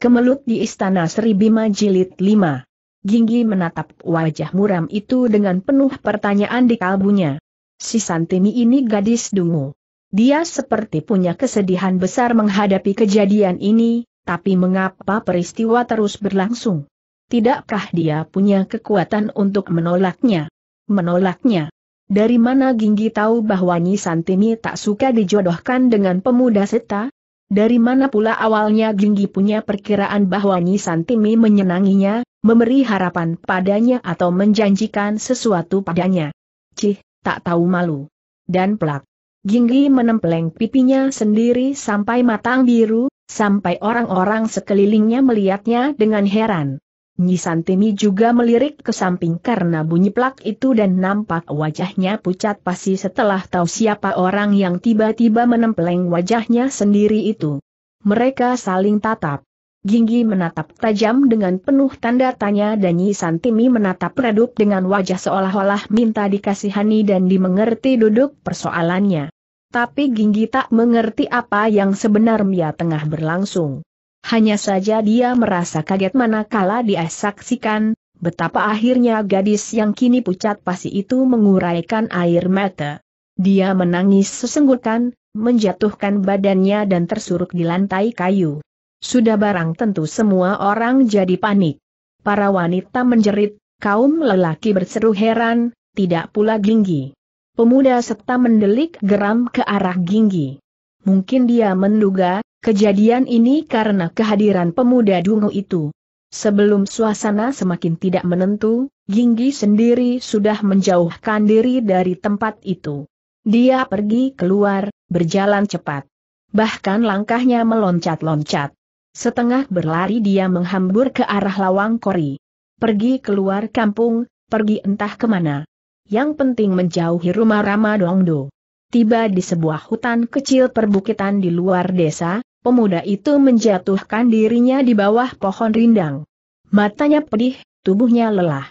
Kemelut di Istana Sri Bima Jilid 5. Ginggi menatap wajah muram itu dengan penuh pertanyaan di kalbunya. Si Santini ini gadis dungu. Dia seperti punya kesedihan besar menghadapi kejadian ini, tapi mengapa peristiwa terus berlangsung? Tidakkah dia punya kekuatan untuk menolaknya? Menolaknya. Dari mana Ginggi tahu bahwa Nyi Santini tak suka dijodohkan dengan pemuda seta? Dari mana pula awalnya Ginggi punya perkiraan bahwa Nyi Santimi menyenanginya, memberi harapan padanya atau menjanjikan sesuatu padanya. Cih, tak tahu malu. Dan pelak. Ginggi menempeleng pipinya sendiri sampai matang biru, sampai orang-orang sekelilingnya melihatnya dengan heran. Nyisantimi juga melirik ke samping karena bunyi plak itu dan nampak wajahnya pucat pasti setelah tahu siapa orang yang tiba-tiba menempeleng wajahnya sendiri itu. Mereka saling tatap. Ginggi menatap tajam dengan penuh tanda tanya dan Nyisantimi menatap redup dengan wajah seolah-olah minta dikasihani dan dimengerti duduk persoalannya. Tapi Ginggi tak mengerti apa yang sebenarnya tengah berlangsung. Hanya saja dia merasa kaget manakala dia saksikan, betapa akhirnya gadis yang kini pucat pasi itu menguraikan air mata. Dia menangis sesenggukan, menjatuhkan badannya dan tersuruk di lantai kayu. Sudah barang tentu semua orang jadi panik. Para wanita menjerit, kaum lelaki berseru heran, tidak pula ginggi. Pemuda serta mendelik geram ke arah Ginggi. Mungkin dia menduga, Kejadian ini karena kehadiran pemuda dungu itu. Sebelum suasana semakin tidak menentu, Ginggi sendiri sudah menjauhkan diri dari tempat itu. Dia pergi keluar, berjalan cepat. Bahkan langkahnya meloncat-loncat. Setengah berlari dia menghambur ke arah lawang kori. Pergi keluar kampung, pergi entah kemana. Yang penting menjauhi rumah Rama Dongdo. Tiba di sebuah hutan kecil perbukitan di luar desa, pemuda itu menjatuhkan dirinya di bawah pohon rindang. Matanya pedih, tubuhnya lelah.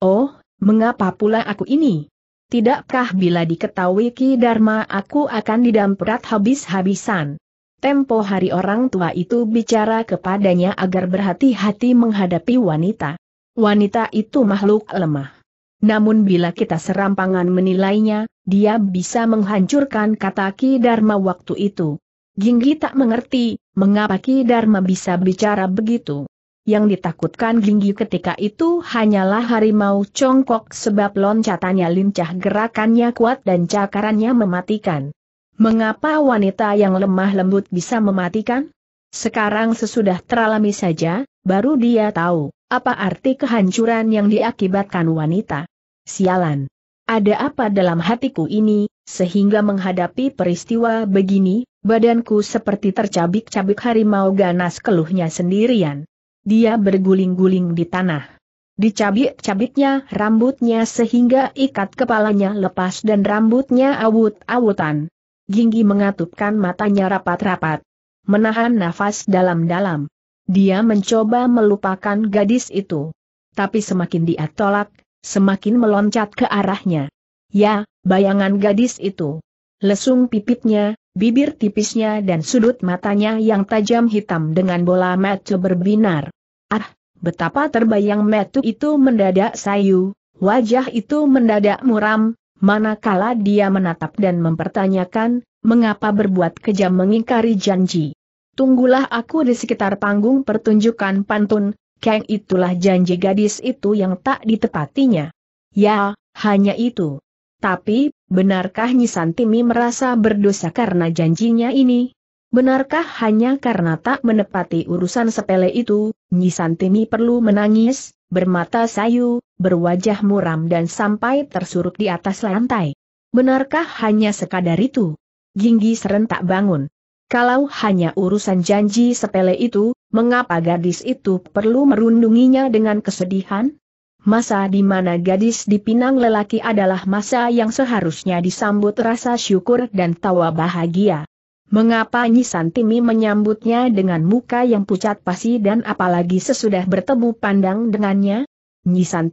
Oh, mengapa pula aku ini? Tidakkah bila diketahui Ki Dharma aku akan didamprat habis-habisan? Tempo hari orang tua itu bicara kepadanya agar berhati-hati menghadapi wanita. Wanita itu makhluk lemah. Namun bila kita serampangan menilainya, dia bisa menghancurkan kata Ki Dharma waktu itu. Ginggi tak mengerti, mengapa Ki Dharma bisa bicara begitu. Yang ditakutkan Ginggi ketika itu hanyalah harimau congkok sebab loncatannya lincah gerakannya kuat dan cakarannya mematikan. Mengapa wanita yang lemah lembut bisa mematikan? Sekarang sesudah teralami saja, baru dia tahu, apa arti kehancuran yang diakibatkan wanita. Sialan. Ada apa dalam hatiku ini, sehingga menghadapi peristiwa begini, Badanku seperti tercabik-cabik harimau ganas keluhnya sendirian. Dia berguling-guling di tanah. Dicabik-cabiknya rambutnya sehingga ikat kepalanya lepas dan rambutnya awut-awutan. Ginggi mengatupkan matanya rapat-rapat. Menahan nafas dalam-dalam. Dia mencoba melupakan gadis itu. Tapi semakin dia tolak, semakin meloncat ke arahnya. Ya, bayangan gadis itu. Lesung pipitnya, bibir tipisnya dan sudut matanya yang tajam hitam dengan bola mata berbinar. Ah, betapa terbayang metu itu mendadak sayu, wajah itu mendadak muram, manakala dia menatap dan mempertanyakan, mengapa berbuat kejam mengingkari janji. Tunggulah aku di sekitar panggung pertunjukan pantun, keng itulah janji gadis itu yang tak ditepatinya. Ya, hanya itu. Tapi, benarkah Timi merasa berdosa karena janjinya ini? Benarkah hanya karena tak menepati urusan sepele itu, Timi perlu menangis, bermata sayu, berwajah muram dan sampai tersurup di atas lantai? Benarkah hanya sekadar itu? Ginggi serentak bangun. Kalau hanya urusan janji sepele itu, mengapa gadis itu perlu merundunginya dengan kesedihan? Masa di mana gadis dipinang lelaki adalah masa yang seharusnya disambut rasa syukur dan tawa bahagia. Mengapa Timi menyambutnya dengan muka yang pucat pasi dan apalagi sesudah bertemu pandang dengannya?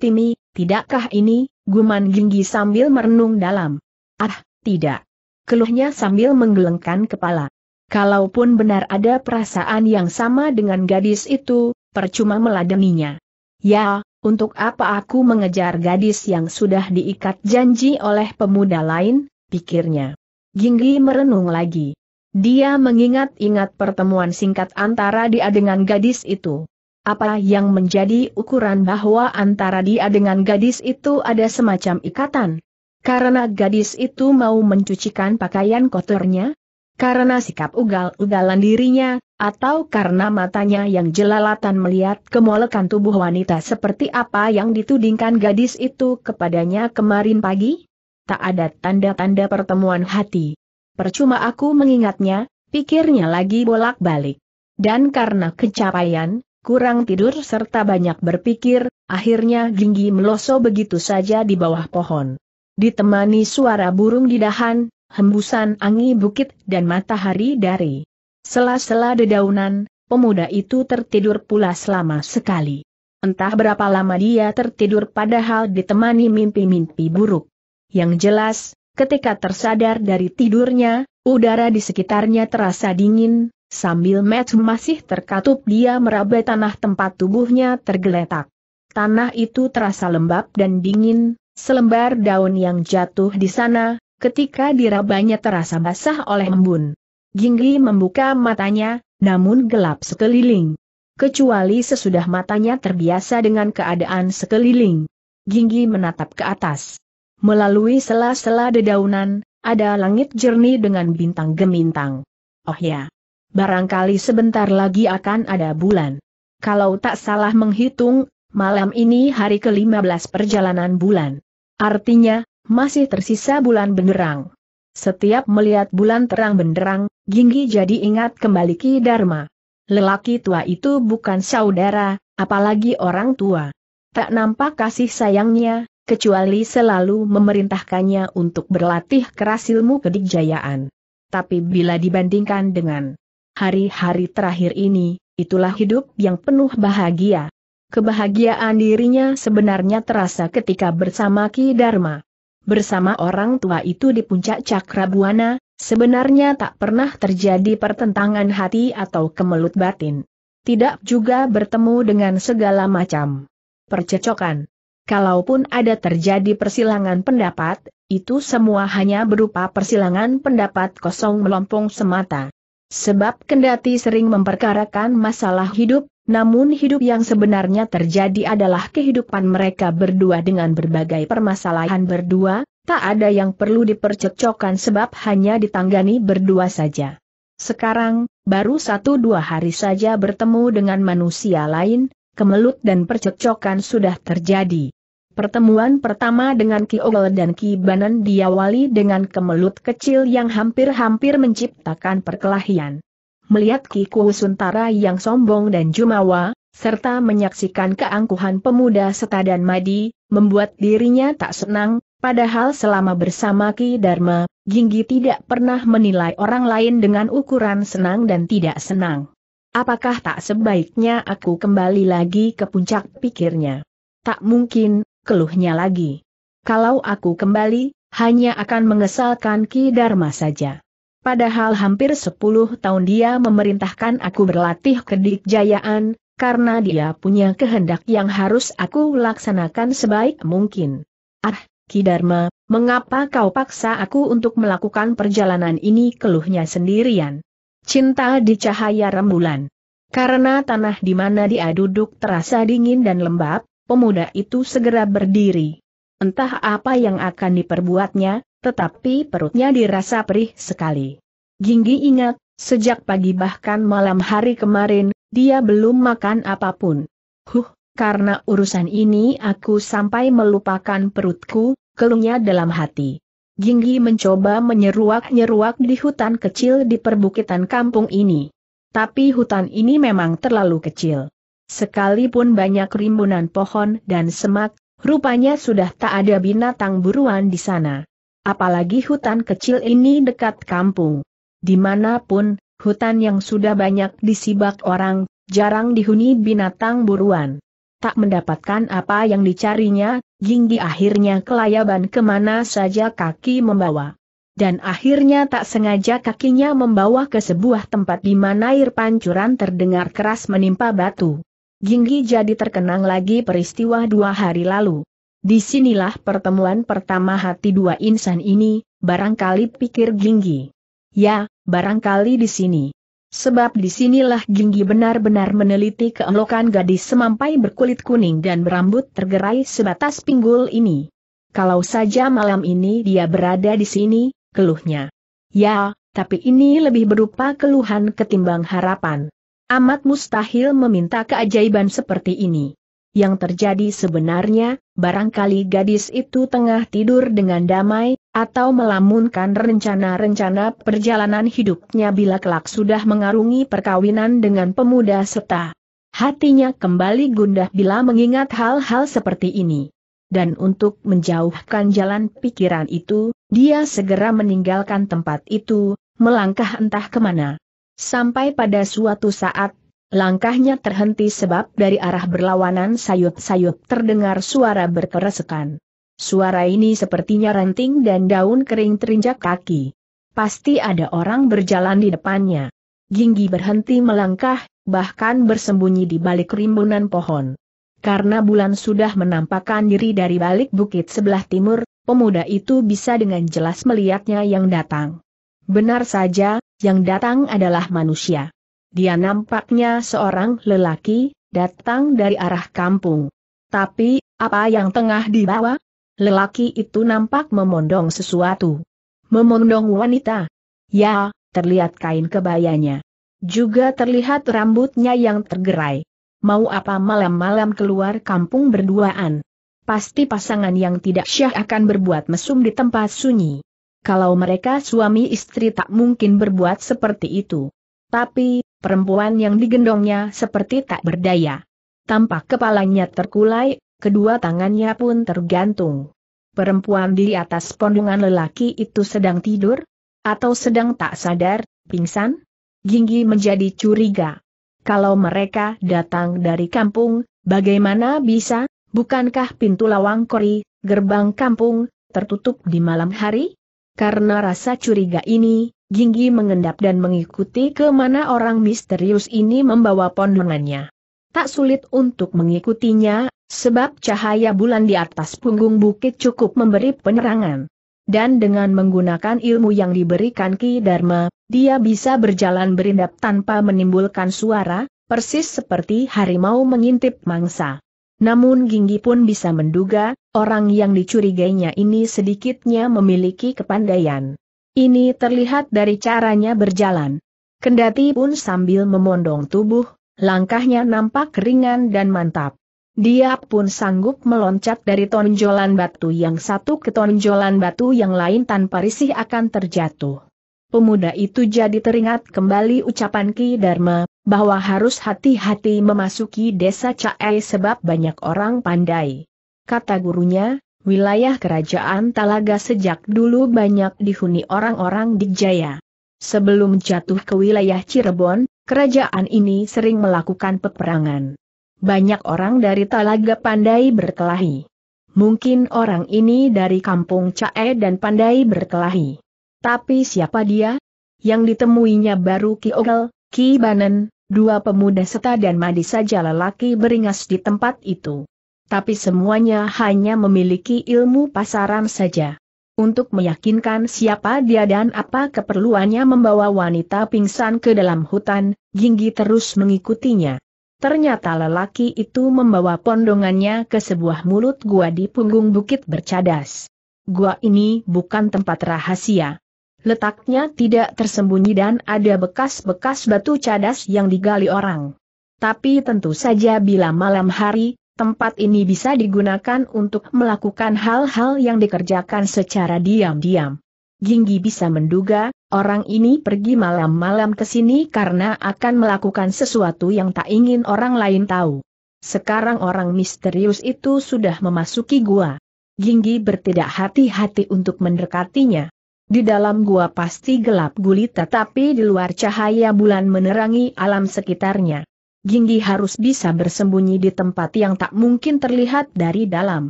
Timi, tidakkah ini, guman Ginggi sambil merenung dalam. Ah, tidak. Keluhnya sambil menggelengkan kepala. Kalaupun benar ada perasaan yang sama dengan gadis itu, percuma meladeninya. Ya, untuk apa aku mengejar gadis yang sudah diikat janji oleh pemuda lain, pikirnya. Ginggi merenung lagi. Dia mengingat-ingat pertemuan singkat antara dia dengan gadis itu. Apa yang menjadi ukuran bahwa antara dia dengan gadis itu ada semacam ikatan? Karena gadis itu mau mencucikan pakaian kotornya? Karena sikap ugal-ugalan dirinya, atau karena matanya yang jelalatan melihat kemolekan tubuh wanita seperti apa yang ditudingkan gadis itu kepadanya kemarin pagi? Tak ada tanda-tanda pertemuan hati. Percuma aku mengingatnya, pikirnya lagi bolak-balik. Dan karena kecapaian, kurang tidur serta banyak berpikir, akhirnya Ginggi meloso begitu saja di bawah pohon. Ditemani suara burung di dahan, hembusan angin bukit dan matahari dari Sela-sela dedaunan, pemuda itu tertidur pula selama sekali. Entah berapa lama dia tertidur padahal ditemani mimpi-mimpi buruk. Yang jelas, ketika tersadar dari tidurnya, udara di sekitarnya terasa dingin, sambil Matt masih terkatup dia meraba tanah tempat tubuhnya tergeletak. Tanah itu terasa lembab dan dingin, selembar daun yang jatuh di sana, ketika dirabanya terasa basah oleh embun. Gingli membuka matanya, namun gelap sekeliling. Kecuali sesudah matanya terbiasa dengan keadaan sekeliling. Jinggi menatap ke atas. Melalui sela-sela dedaunan, ada langit jernih dengan bintang gemintang. Oh ya, barangkali sebentar lagi akan ada bulan. Kalau tak salah menghitung, malam ini hari ke-15 perjalanan bulan. Artinya, masih tersisa bulan benderang. Setiap melihat bulan terang benderang, Ginggi jadi ingat kembali Ki Dharma. Lelaki tua itu bukan saudara, apalagi orang tua. Tak nampak kasih sayangnya, kecuali selalu memerintahkannya untuk berlatih keras ilmu kedikjayaan. Tapi bila dibandingkan dengan hari-hari terakhir ini, itulah hidup yang penuh bahagia. Kebahagiaan dirinya sebenarnya terasa ketika bersama Ki Dharma. Bersama orang tua itu di puncak Cakrabuana, Sebenarnya tak pernah terjadi pertentangan hati atau kemelut batin. Tidak juga bertemu dengan segala macam percecokan. Kalaupun ada terjadi persilangan pendapat, itu semua hanya berupa persilangan pendapat kosong melompong semata. Sebab kendati sering memperkarakan masalah hidup, namun hidup yang sebenarnya terjadi adalah kehidupan mereka berdua dengan berbagai permasalahan berdua, Tak ada yang perlu dipercekcokkan sebab hanya ditanggani berdua saja. Sekarang, baru satu dua hari saja bertemu dengan manusia lain, kemelut dan percekcokan sudah terjadi. Pertemuan pertama dengan Ki Ogol dan Ki Banan diawali dengan kemelut kecil yang hampir-hampir menciptakan perkelahian. Melihat Ki Kusuntara yang sombong dan jumawa, serta menyaksikan keangkuhan pemuda Setadan madi, membuat dirinya tak senang, Padahal selama bersama Ki Dharma, Jinggi tidak pernah menilai orang lain dengan ukuran senang dan tidak senang. Apakah tak sebaiknya aku kembali lagi ke puncak pikirnya? Tak mungkin, keluhnya lagi. Kalau aku kembali, hanya akan mengesalkan Ki Dharma saja. Padahal hampir 10 tahun dia memerintahkan aku berlatih kedikjayaan, karena dia punya kehendak yang harus aku laksanakan sebaik mungkin. Ah, Kidarma, mengapa kau paksa aku untuk melakukan perjalanan ini keluhnya sendirian? Cinta di cahaya rembulan. Karena tanah di mana dia duduk terasa dingin dan lembab, pemuda itu segera berdiri. Entah apa yang akan diperbuatnya, tetapi perutnya dirasa perih sekali. Ginggi ingat, sejak pagi bahkan malam hari kemarin, dia belum makan apapun. Huh, karena urusan ini aku sampai melupakan perutku, kelumnya dalam hati. Jinggi mencoba menyeruak-nyeruak di hutan kecil di perbukitan kampung ini. Tapi hutan ini memang terlalu kecil. Sekalipun banyak rimbunan pohon dan semak, rupanya sudah tak ada binatang buruan di sana. Apalagi hutan kecil ini dekat kampung. Dimanapun, hutan yang sudah banyak disibak orang, jarang dihuni binatang buruan tak mendapatkan apa yang dicarinya, Ginggi akhirnya kelayaban kemana saja kaki membawa. Dan akhirnya tak sengaja kakinya membawa ke sebuah tempat di mana air pancuran terdengar keras menimpa batu. Ginggi jadi terkenang lagi peristiwa dua hari lalu. Disinilah pertemuan pertama hati dua insan ini, barangkali pikir Ginggi. Ya, barangkali di sini. Sebab disinilah Ginggi benar-benar meneliti keelokan gadis semampai berkulit kuning dan berambut tergerai sebatas pinggul ini. Kalau saja malam ini dia berada di sini, keluhnya. Ya, tapi ini lebih berupa keluhan ketimbang harapan. Amat mustahil meminta keajaiban seperti ini. Yang terjadi sebenarnya, barangkali gadis itu tengah tidur dengan damai, atau melamunkan rencana-rencana perjalanan hidupnya bila kelak sudah mengarungi perkawinan dengan pemuda seta. Hatinya kembali gundah bila mengingat hal-hal seperti ini. Dan untuk menjauhkan jalan pikiran itu, dia segera meninggalkan tempat itu, melangkah entah kemana. Sampai pada suatu saat, langkahnya terhenti sebab dari arah berlawanan sayup-sayup terdengar suara berkeresekan. Suara ini sepertinya ranting dan daun kering terinjak kaki. Pasti ada orang berjalan di depannya. Ginggi berhenti melangkah, bahkan bersembunyi di balik rimbunan pohon. Karena bulan sudah menampakkan diri dari balik bukit sebelah timur, pemuda itu bisa dengan jelas melihatnya yang datang. Benar saja, yang datang adalah manusia. Dia nampaknya seorang lelaki, datang dari arah kampung. Tapi, apa yang tengah dibawa? Lelaki itu nampak memondong sesuatu. Memondong wanita. Ya, terlihat kain kebayanya. Juga terlihat rambutnya yang tergerai. Mau apa malam-malam keluar kampung berduaan? Pasti pasangan yang tidak syah akan berbuat mesum di tempat sunyi. Kalau mereka suami istri tak mungkin berbuat seperti itu. Tapi, perempuan yang digendongnya seperti tak berdaya. Tampak kepalanya terkulai, kedua tangannya pun tergantung. Perempuan di atas pondungan lelaki itu sedang tidur? Atau sedang tak sadar, pingsan? Ginggi menjadi curiga. Kalau mereka datang dari kampung, bagaimana bisa, bukankah pintu lawang kori, gerbang kampung, tertutup di malam hari? Karena rasa curiga ini, Ginggi mengendap dan mengikuti kemana orang misterius ini membawa pondongannya. Tak sulit untuk mengikutinya, Sebab cahaya bulan di atas punggung bukit cukup memberi penerangan. Dan dengan menggunakan ilmu yang diberikan Ki Dharma, dia bisa berjalan berindap tanpa menimbulkan suara, persis seperti harimau mengintip mangsa. Namun Ginggi pun bisa menduga, orang yang dicurigainya ini sedikitnya memiliki kepandaian. Ini terlihat dari caranya berjalan. Kendati pun sambil memondong tubuh, langkahnya nampak ringan dan mantap. Dia pun sanggup meloncat dari tonjolan batu yang satu ke tonjolan batu yang lain tanpa risih akan terjatuh. Pemuda itu jadi teringat kembali ucapan Ki Dharma, bahwa harus hati-hati memasuki desa Cae sebab banyak orang pandai. Kata gurunya, wilayah kerajaan Talaga sejak dulu banyak dihuni orang-orang di Jaya. Sebelum jatuh ke wilayah Cirebon, kerajaan ini sering melakukan peperangan banyak orang dari Talaga pandai berkelahi. Mungkin orang ini dari kampung Cae dan pandai berkelahi. Tapi siapa dia? Yang ditemuinya baru Ki Ogel, Ki Banen, dua pemuda seta dan Madi saja lelaki beringas di tempat itu. Tapi semuanya hanya memiliki ilmu pasaran saja. Untuk meyakinkan siapa dia dan apa keperluannya membawa wanita pingsan ke dalam hutan, Jinggi terus mengikutinya. Ternyata lelaki itu membawa pondongannya ke sebuah mulut gua di punggung bukit bercadas. Gua ini bukan tempat rahasia. Letaknya tidak tersembunyi dan ada bekas-bekas batu cadas yang digali orang. Tapi tentu saja bila malam hari, tempat ini bisa digunakan untuk melakukan hal-hal yang dikerjakan secara diam-diam. Ginggi bisa menduga, orang ini pergi malam-malam ke sini karena akan melakukan sesuatu yang tak ingin orang lain tahu. Sekarang orang misterius itu sudah memasuki gua. Ginggi bertidak hati-hati untuk mendekatinya. Di dalam gua pasti gelap gulita tapi di luar cahaya bulan menerangi alam sekitarnya. Ginggi harus bisa bersembunyi di tempat yang tak mungkin terlihat dari dalam.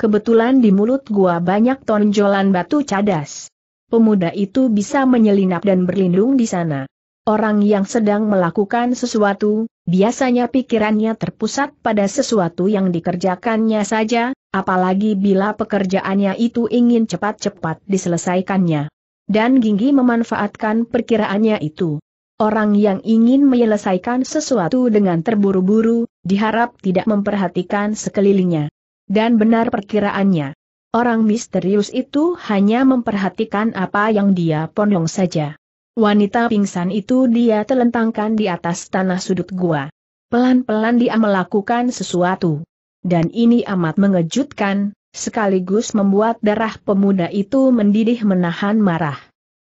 Kebetulan di mulut gua banyak tonjolan batu cadas pemuda itu bisa menyelinap dan berlindung di sana. Orang yang sedang melakukan sesuatu, biasanya pikirannya terpusat pada sesuatu yang dikerjakannya saja, apalagi bila pekerjaannya itu ingin cepat-cepat diselesaikannya. Dan Ginggi memanfaatkan perkiraannya itu. Orang yang ingin menyelesaikan sesuatu dengan terburu-buru, diharap tidak memperhatikan sekelilingnya. Dan benar perkiraannya. Orang misterius itu hanya memperhatikan apa yang dia pondong saja. Wanita pingsan itu dia telentangkan di atas tanah sudut gua. Pelan-pelan dia melakukan sesuatu. Dan ini amat mengejutkan, sekaligus membuat darah pemuda itu mendidih menahan marah.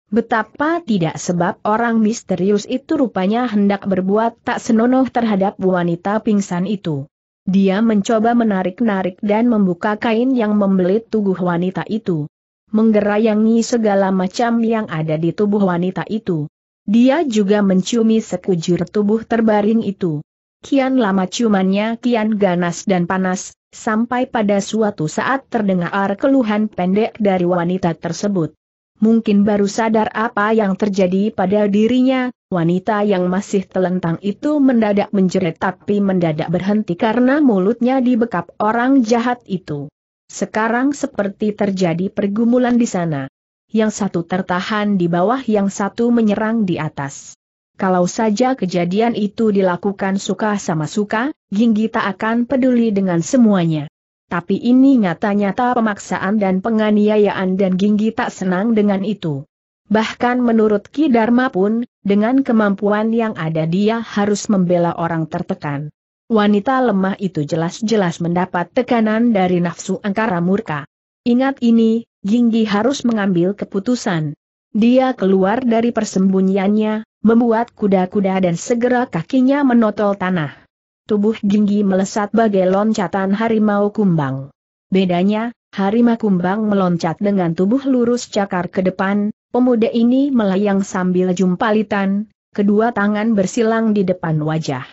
Betapa tidak sebab orang misterius itu rupanya hendak berbuat tak senonoh terhadap wanita pingsan itu. Dia mencoba menarik-narik dan membuka kain yang membelit tubuh wanita itu. Menggerayangi segala macam yang ada di tubuh wanita itu. Dia juga menciumi sekujur tubuh terbaring itu. Kian lama ciumannya kian ganas dan panas, sampai pada suatu saat terdengar keluhan pendek dari wanita tersebut. Mungkin baru sadar apa yang terjadi pada dirinya, Wanita yang masih telentang itu mendadak menjerit tapi mendadak berhenti karena mulutnya dibekap orang jahat itu. Sekarang seperti terjadi pergumulan di sana. Yang satu tertahan di bawah yang satu menyerang di atas. Kalau saja kejadian itu dilakukan suka sama suka, Ginggi tak akan peduli dengan semuanya. Tapi ini nyata-nyata pemaksaan dan penganiayaan dan Ginggi tak senang dengan itu. Bahkan menurut Ki Dharma pun, dengan kemampuan yang ada dia harus membela orang tertekan. Wanita lemah itu jelas-jelas mendapat tekanan dari nafsu angkara murka. Ingat ini, Jinggi harus mengambil keputusan. Dia keluar dari persembunyiannya, membuat kuda-kuda dan segera kakinya menotol tanah. Tubuh Jinggi melesat bagai loncatan harimau kumbang. Bedanya, harimau kumbang meloncat dengan tubuh lurus cakar ke depan, Pemuda ini melayang sambil jumpalitan, kedua tangan bersilang di depan wajah.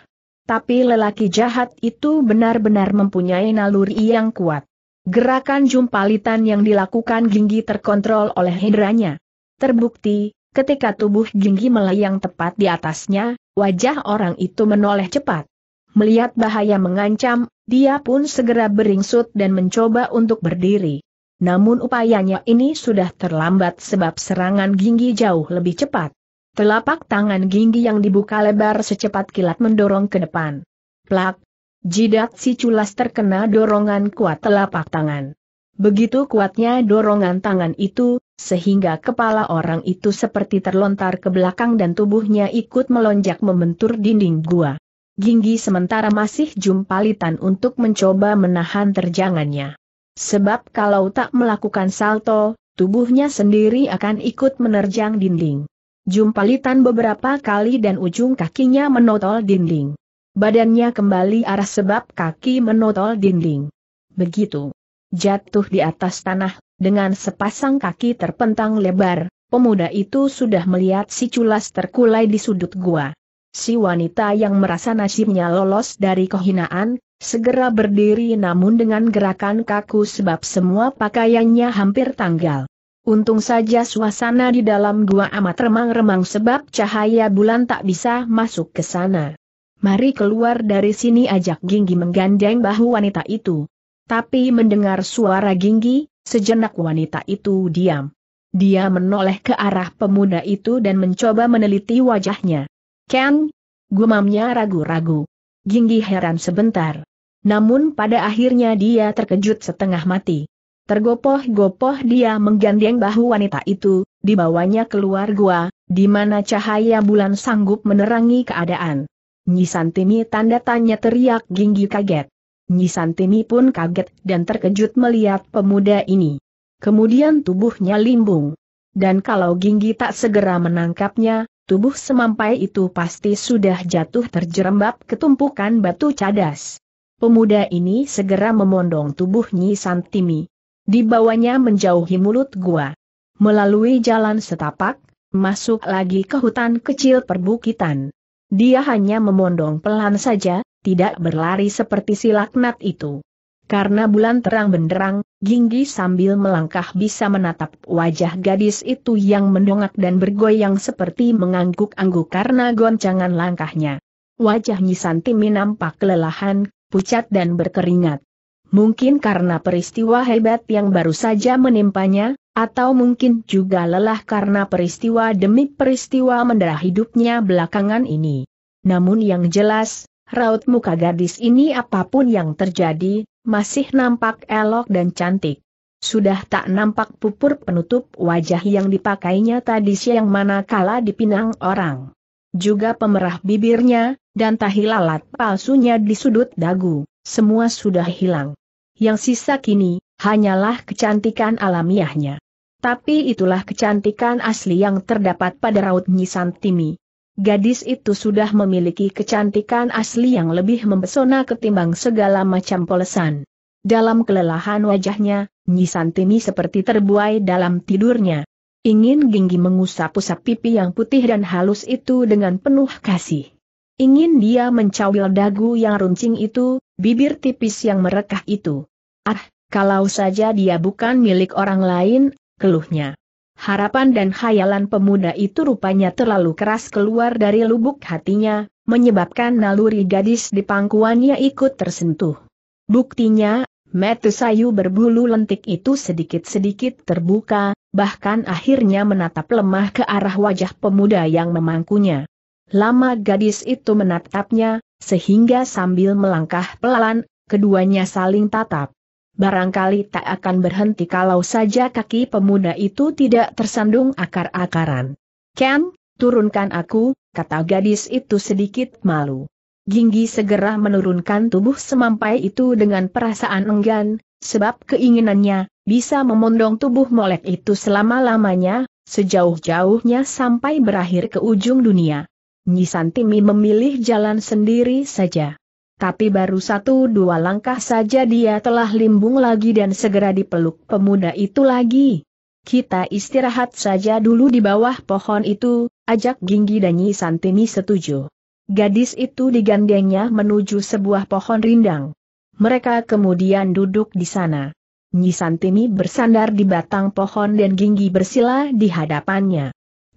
Tapi lelaki jahat itu benar-benar mempunyai naluri yang kuat. Gerakan jumpalitan yang dilakukan Ginggi terkontrol oleh hidranya. Terbukti, ketika tubuh Ginggi melayang tepat di atasnya, wajah orang itu menoleh cepat. Melihat bahaya mengancam, dia pun segera beringsut dan mencoba untuk berdiri. Namun upayanya ini sudah terlambat sebab serangan Ginggi jauh lebih cepat. Telapak tangan Ginggi yang dibuka lebar secepat kilat mendorong ke depan. Plak! Jidat si culas terkena dorongan kuat telapak tangan. Begitu kuatnya dorongan tangan itu, sehingga kepala orang itu seperti terlontar ke belakang dan tubuhnya ikut melonjak membentur dinding gua. Ginggi sementara masih jumpalitan untuk mencoba menahan terjangannya. Sebab kalau tak melakukan salto, tubuhnya sendiri akan ikut menerjang dinding. Jumpalitan beberapa kali dan ujung kakinya menotol dinding. Badannya kembali arah sebab kaki menotol dinding. Begitu. Jatuh di atas tanah, dengan sepasang kaki terpentang lebar, pemuda itu sudah melihat si culas terkulai di sudut gua. Si wanita yang merasa nasibnya lolos dari kehinaan, Segera berdiri namun dengan gerakan kaku sebab semua pakaiannya hampir tanggal. Untung saja suasana di dalam gua amat remang-remang sebab cahaya bulan tak bisa masuk ke sana. Mari keluar dari sini ajak Ginggi menggandeng bahu wanita itu. Tapi mendengar suara Ginggi, sejenak wanita itu diam. Dia menoleh ke arah pemuda itu dan mencoba meneliti wajahnya. Ken? Gumamnya ragu-ragu. Ginggi heran sebentar. Namun pada akhirnya dia terkejut setengah mati. Tergopoh-gopoh dia menggandeng bahu wanita itu, dibawanya keluar gua, di mana cahaya bulan sanggup menerangi keadaan. Nyisantimi tanda tanya teriak Ginggi kaget. Nyisantimi pun kaget dan terkejut melihat pemuda ini. Kemudian tubuhnya limbung. Dan kalau Ginggi tak segera menangkapnya, tubuh semampai itu pasti sudah jatuh terjerembab ketumpukan batu cadas. Pemuda ini segera memondong tubuh Nyi Santimi. Dibawanya menjauhi mulut gua. Melalui jalan setapak, masuk lagi ke hutan kecil perbukitan. Dia hanya memondong pelan saja, tidak berlari seperti si laknat itu. Karena bulan terang benderang, Ginggi sambil melangkah bisa menatap wajah gadis itu yang mendongak dan bergoyang seperti mengangguk-angguk karena goncangan langkahnya. Wajah Santimi nampak kelelahan, pucat dan berkeringat. Mungkin karena peristiwa hebat yang baru saja menimpanya, atau mungkin juga lelah karena peristiwa demi peristiwa mendera hidupnya belakangan ini. Namun yang jelas, raut muka gadis ini apapun yang terjadi, masih nampak elok dan cantik. Sudah tak nampak pupur penutup wajah yang dipakainya tadi siang manakala dipinang orang. Juga pemerah bibirnya, dan tahi lalat palsunya di sudut dagu, semua sudah hilang. Yang sisa kini, hanyalah kecantikan alamiahnya. Tapi itulah kecantikan asli yang terdapat pada raut Nyisantimi. Gadis itu sudah memiliki kecantikan asli yang lebih mempesona ketimbang segala macam polesan. Dalam kelelahan wajahnya, Nyisantimi seperti terbuai dalam tidurnya. Ingin genggi mengusap-usap pipi yang putih dan halus itu dengan penuh kasih. Ingin dia mencawil dagu yang runcing itu, bibir tipis yang merekah itu. Ah, kalau saja dia bukan milik orang lain, keluhnya. Harapan dan khayalan pemuda itu rupanya terlalu keras keluar dari lubuk hatinya, menyebabkan naluri gadis di pangkuannya ikut tersentuh. Buktinya, metu sayu berbulu lentik itu sedikit-sedikit terbuka, bahkan akhirnya menatap lemah ke arah wajah pemuda yang memangkunya. Lama gadis itu menatapnya, sehingga sambil melangkah pelan, keduanya saling tatap. Barangkali tak akan berhenti kalau saja kaki pemuda itu tidak tersandung akar-akaran. Ken, turunkan aku, kata gadis itu sedikit malu. Ginggi segera menurunkan tubuh semampai itu dengan perasaan enggan, sebab keinginannya, bisa memondong tubuh molek itu selama-lamanya, sejauh-jauhnya sampai berakhir ke ujung dunia. Nyisantimi memilih jalan sendiri saja. Tapi baru satu dua langkah saja dia telah limbung lagi dan segera dipeluk pemuda itu lagi. Kita istirahat saja dulu di bawah pohon itu, ajak Ginggi dan Nyisantimi setuju. Gadis itu digandengnya menuju sebuah pohon rindang. Mereka kemudian duduk di sana. Nyisantimi bersandar di batang pohon dan Ginggi bersila di hadapannya.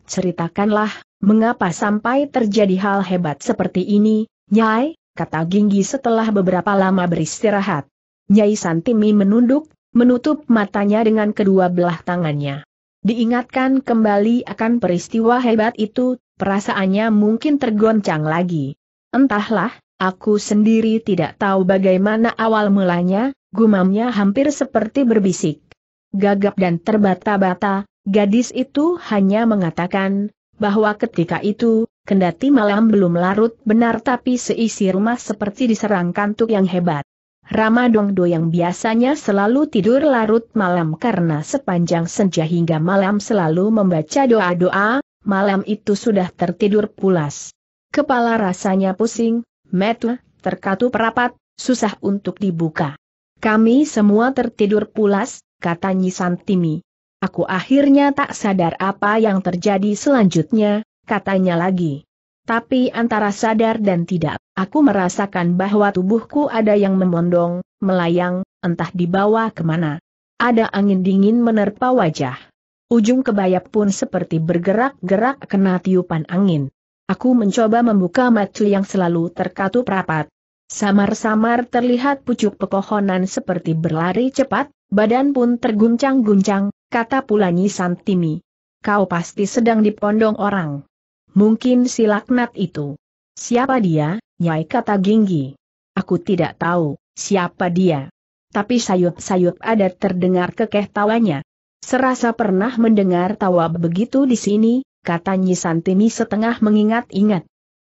Ceritakanlah, Mengapa sampai terjadi hal hebat seperti ini, Nyai? kata Ginggi setelah beberapa lama beristirahat. Nyai Santimi menunduk, menutup matanya dengan kedua belah tangannya. Diingatkan kembali akan peristiwa hebat itu, perasaannya mungkin tergoncang lagi. Entahlah, aku sendiri tidak tahu bagaimana awal mulanya, gumamnya hampir seperti berbisik. Gagap dan terbata-bata, gadis itu hanya mengatakan, bahwa ketika itu, kendati malam belum larut benar tapi seisi rumah seperti diserang kantuk yang hebat. Rama Dongdo yang biasanya selalu tidur larut malam karena sepanjang senja hingga malam selalu membaca doa-doa, malam itu sudah tertidur pulas. Kepala rasanya pusing, metu, terkatup rapat, susah untuk dibuka. Kami semua tertidur pulas, kata Nyisan Aku akhirnya tak sadar apa yang terjadi selanjutnya, katanya lagi. Tapi antara sadar dan tidak, aku merasakan bahwa tubuhku ada yang memondong, melayang, entah dibawa kemana. Ada angin dingin menerpa wajah. Ujung kebaya pun seperti bergerak-gerak kena tiupan angin. Aku mencoba membuka mata yang selalu terkatup rapat. Samar-samar terlihat pucuk pepohonan seperti berlari cepat, badan pun terguncang-guncang, kata pula Nyi Santimi. Kau pasti sedang dipondong orang. Mungkin si laknat itu. Siapa dia, Nyai kata Ginggi. Aku tidak tahu, siapa dia. Tapi sayup-sayup ada terdengar kekeh tawanya. Serasa pernah mendengar tawa begitu di sini, kata Nyi Santimi setengah mengingat-ingat.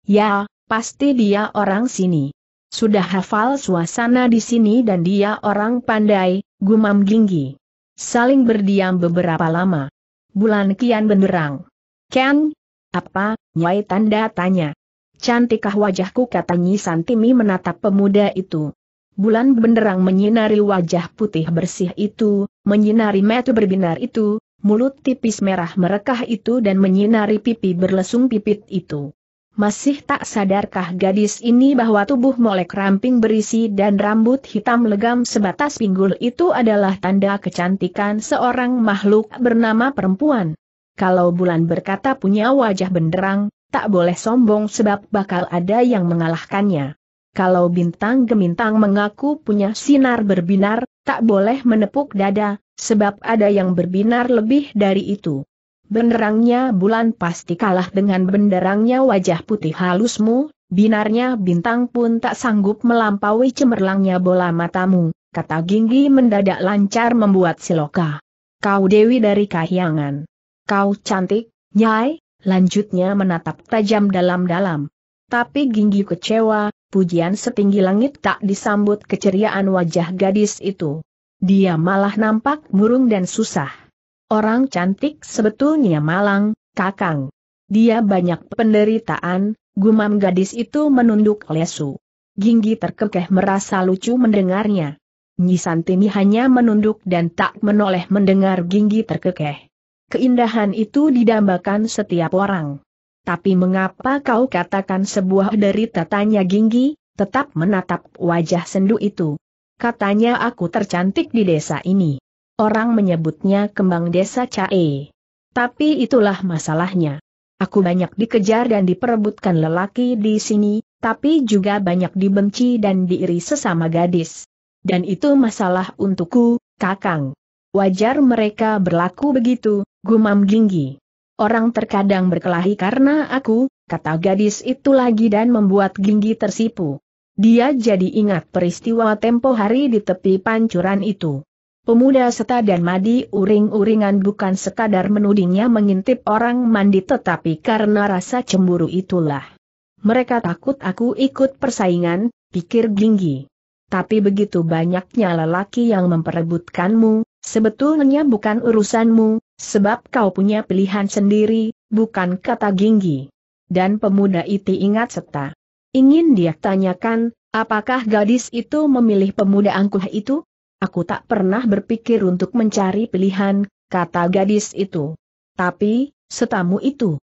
Ya, pasti dia orang sini. Sudah hafal suasana di sini dan dia orang pandai, gumam Ginggi. Saling berdiam beberapa lama. Bulan kian benderang. Ken? Apa? Nyai tanda tanya. Cantikkah wajahku kata Nyi Santimi menatap pemuda itu. Bulan benderang menyinari wajah putih bersih itu, menyinari mata berbinar itu, mulut tipis merah merekah itu dan menyinari pipi berlesung pipit itu. Masih tak sadarkah gadis ini bahwa tubuh molek ramping berisi dan rambut hitam legam sebatas pinggul itu adalah tanda kecantikan seorang makhluk bernama perempuan? Kalau bulan berkata punya wajah benderang, tak boleh sombong sebab bakal ada yang mengalahkannya. Kalau bintang gemintang mengaku punya sinar berbinar, tak boleh menepuk dada, sebab ada yang berbinar lebih dari itu. Benderangnya bulan pasti kalah dengan benderangnya wajah putih halusmu, binarnya bintang pun tak sanggup melampaui cemerlangnya bola matamu, kata Ginggi mendadak lancar membuat siloka. Kau dewi dari kahyangan. Kau cantik, nyai, lanjutnya menatap tajam dalam-dalam. Tapi Ginggi kecewa, pujian setinggi langit tak disambut keceriaan wajah gadis itu. Dia malah nampak murung dan susah. Orang cantik sebetulnya malang, kakang. Dia banyak penderitaan, gumam gadis itu menunduk lesu. Ginggi terkekeh merasa lucu mendengarnya. Santini hanya menunduk dan tak menoleh mendengar Ginggi terkekeh. Keindahan itu didambakan setiap orang. Tapi mengapa kau katakan sebuah derita tanya Ginggi, tetap menatap wajah sendu itu? Katanya aku tercantik di desa ini. Orang menyebutnya kembang desa Cae. Tapi itulah masalahnya. Aku banyak dikejar dan diperebutkan lelaki di sini, tapi juga banyak dibenci dan diiri sesama gadis. Dan itu masalah untukku, Kakang. Wajar mereka berlaku begitu, gumam Ginggi. Orang terkadang berkelahi karena aku, kata gadis itu lagi dan membuat Ginggi tersipu. Dia jadi ingat peristiwa tempo hari di tepi pancuran itu. Pemuda Seta dan Madi uring-uringan bukan sekadar menudingnya mengintip orang mandi tetapi karena rasa cemburu itulah. Mereka takut aku ikut persaingan, pikir Ginggi. Tapi begitu banyaknya lelaki yang memperebutkanmu, sebetulnya bukan urusanmu, sebab kau punya pilihan sendiri, bukan kata Ginggi. Dan pemuda itu ingat Seta. Ingin dia tanyakan, apakah gadis itu memilih pemuda angkuh itu? Aku tak pernah berpikir untuk mencari pilihan, kata gadis itu. Tapi, setamu itu.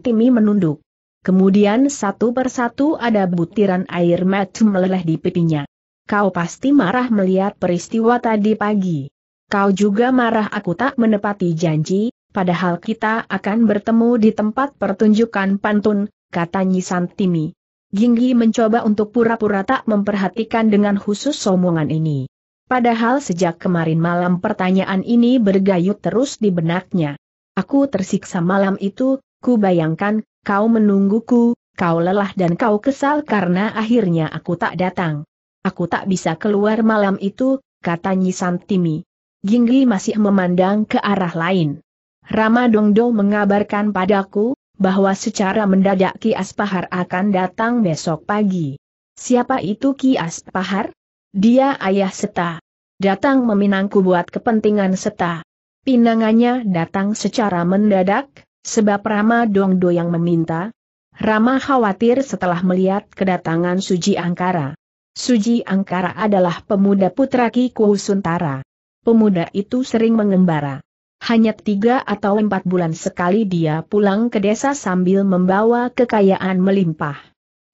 Timi menunduk. Kemudian satu persatu ada butiran air mata meleleh di pipinya. Kau pasti marah melihat peristiwa tadi pagi. Kau juga marah aku tak menepati janji, padahal kita akan bertemu di tempat pertunjukan pantun, kata Timi. Ginggi mencoba untuk pura-pura tak memperhatikan dengan khusus sombongan ini. Padahal sejak kemarin malam pertanyaan ini bergayut terus di benaknya. Aku tersiksa malam itu, ku bayangkan, kau menungguku, kau lelah dan kau kesal karena akhirnya aku tak datang. Aku tak bisa keluar malam itu, kata Santimi. Gingli masih memandang ke arah lain. Rama Dongdo mengabarkan padaku, bahwa secara mendadak Ki Aspahar akan datang besok pagi. Siapa itu Ki Aspahar? Dia ayah seta datang meminangku buat kepentingan seta. Pinangannya datang secara mendadak, sebab Rama Dongdo yang meminta. Rama khawatir setelah melihat kedatangan Suji Angkara. Suji Angkara adalah pemuda putra Ki Suntara. Pemuda itu sering mengembara. Hanya tiga atau empat bulan sekali dia pulang ke desa sambil membawa kekayaan melimpah.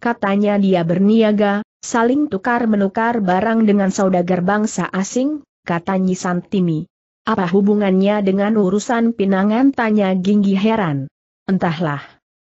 Katanya dia berniaga, Saling tukar-menukar barang dengan saudagar bangsa asing, kata Nyisan Timi. Apa hubungannya dengan urusan pinangan tanya Ginggi heran. Entahlah.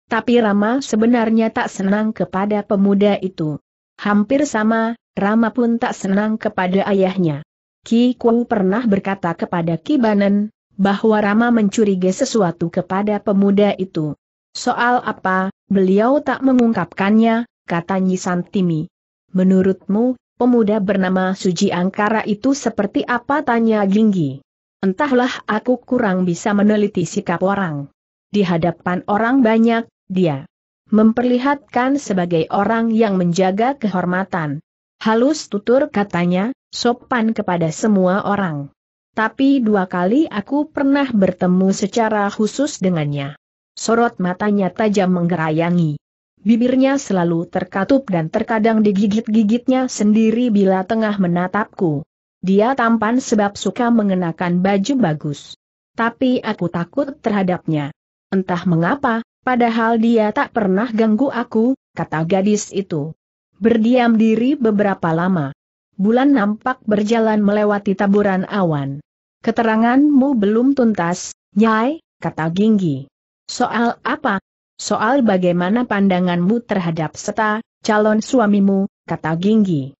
Tapi Rama sebenarnya tak senang kepada pemuda itu. Hampir sama, Rama pun tak senang kepada ayahnya. Ki Kuo pernah berkata kepada Ki Banen, bahwa Rama mencurigai sesuatu kepada pemuda itu. Soal apa, beliau tak mengungkapkannya, kata Nyisan Timi. Menurutmu, pemuda bernama Suji Angkara itu seperti apa tanya Jinggi? Entahlah aku kurang bisa meneliti sikap orang. Di hadapan orang banyak, dia memperlihatkan sebagai orang yang menjaga kehormatan. Halus tutur katanya, sopan kepada semua orang. Tapi dua kali aku pernah bertemu secara khusus dengannya. Sorot matanya tajam menggerayangi. Bibirnya selalu terkatup dan terkadang digigit-gigitnya sendiri bila tengah menatapku. Dia tampan sebab suka mengenakan baju bagus. Tapi aku takut terhadapnya. Entah mengapa, padahal dia tak pernah ganggu aku, kata gadis itu. Berdiam diri beberapa lama. Bulan nampak berjalan melewati taburan awan. Keteranganmu belum tuntas, Nyai, kata Ginggi. Soal apa, Soal bagaimana pandanganmu terhadap seta, calon suamimu, kata Ginggi.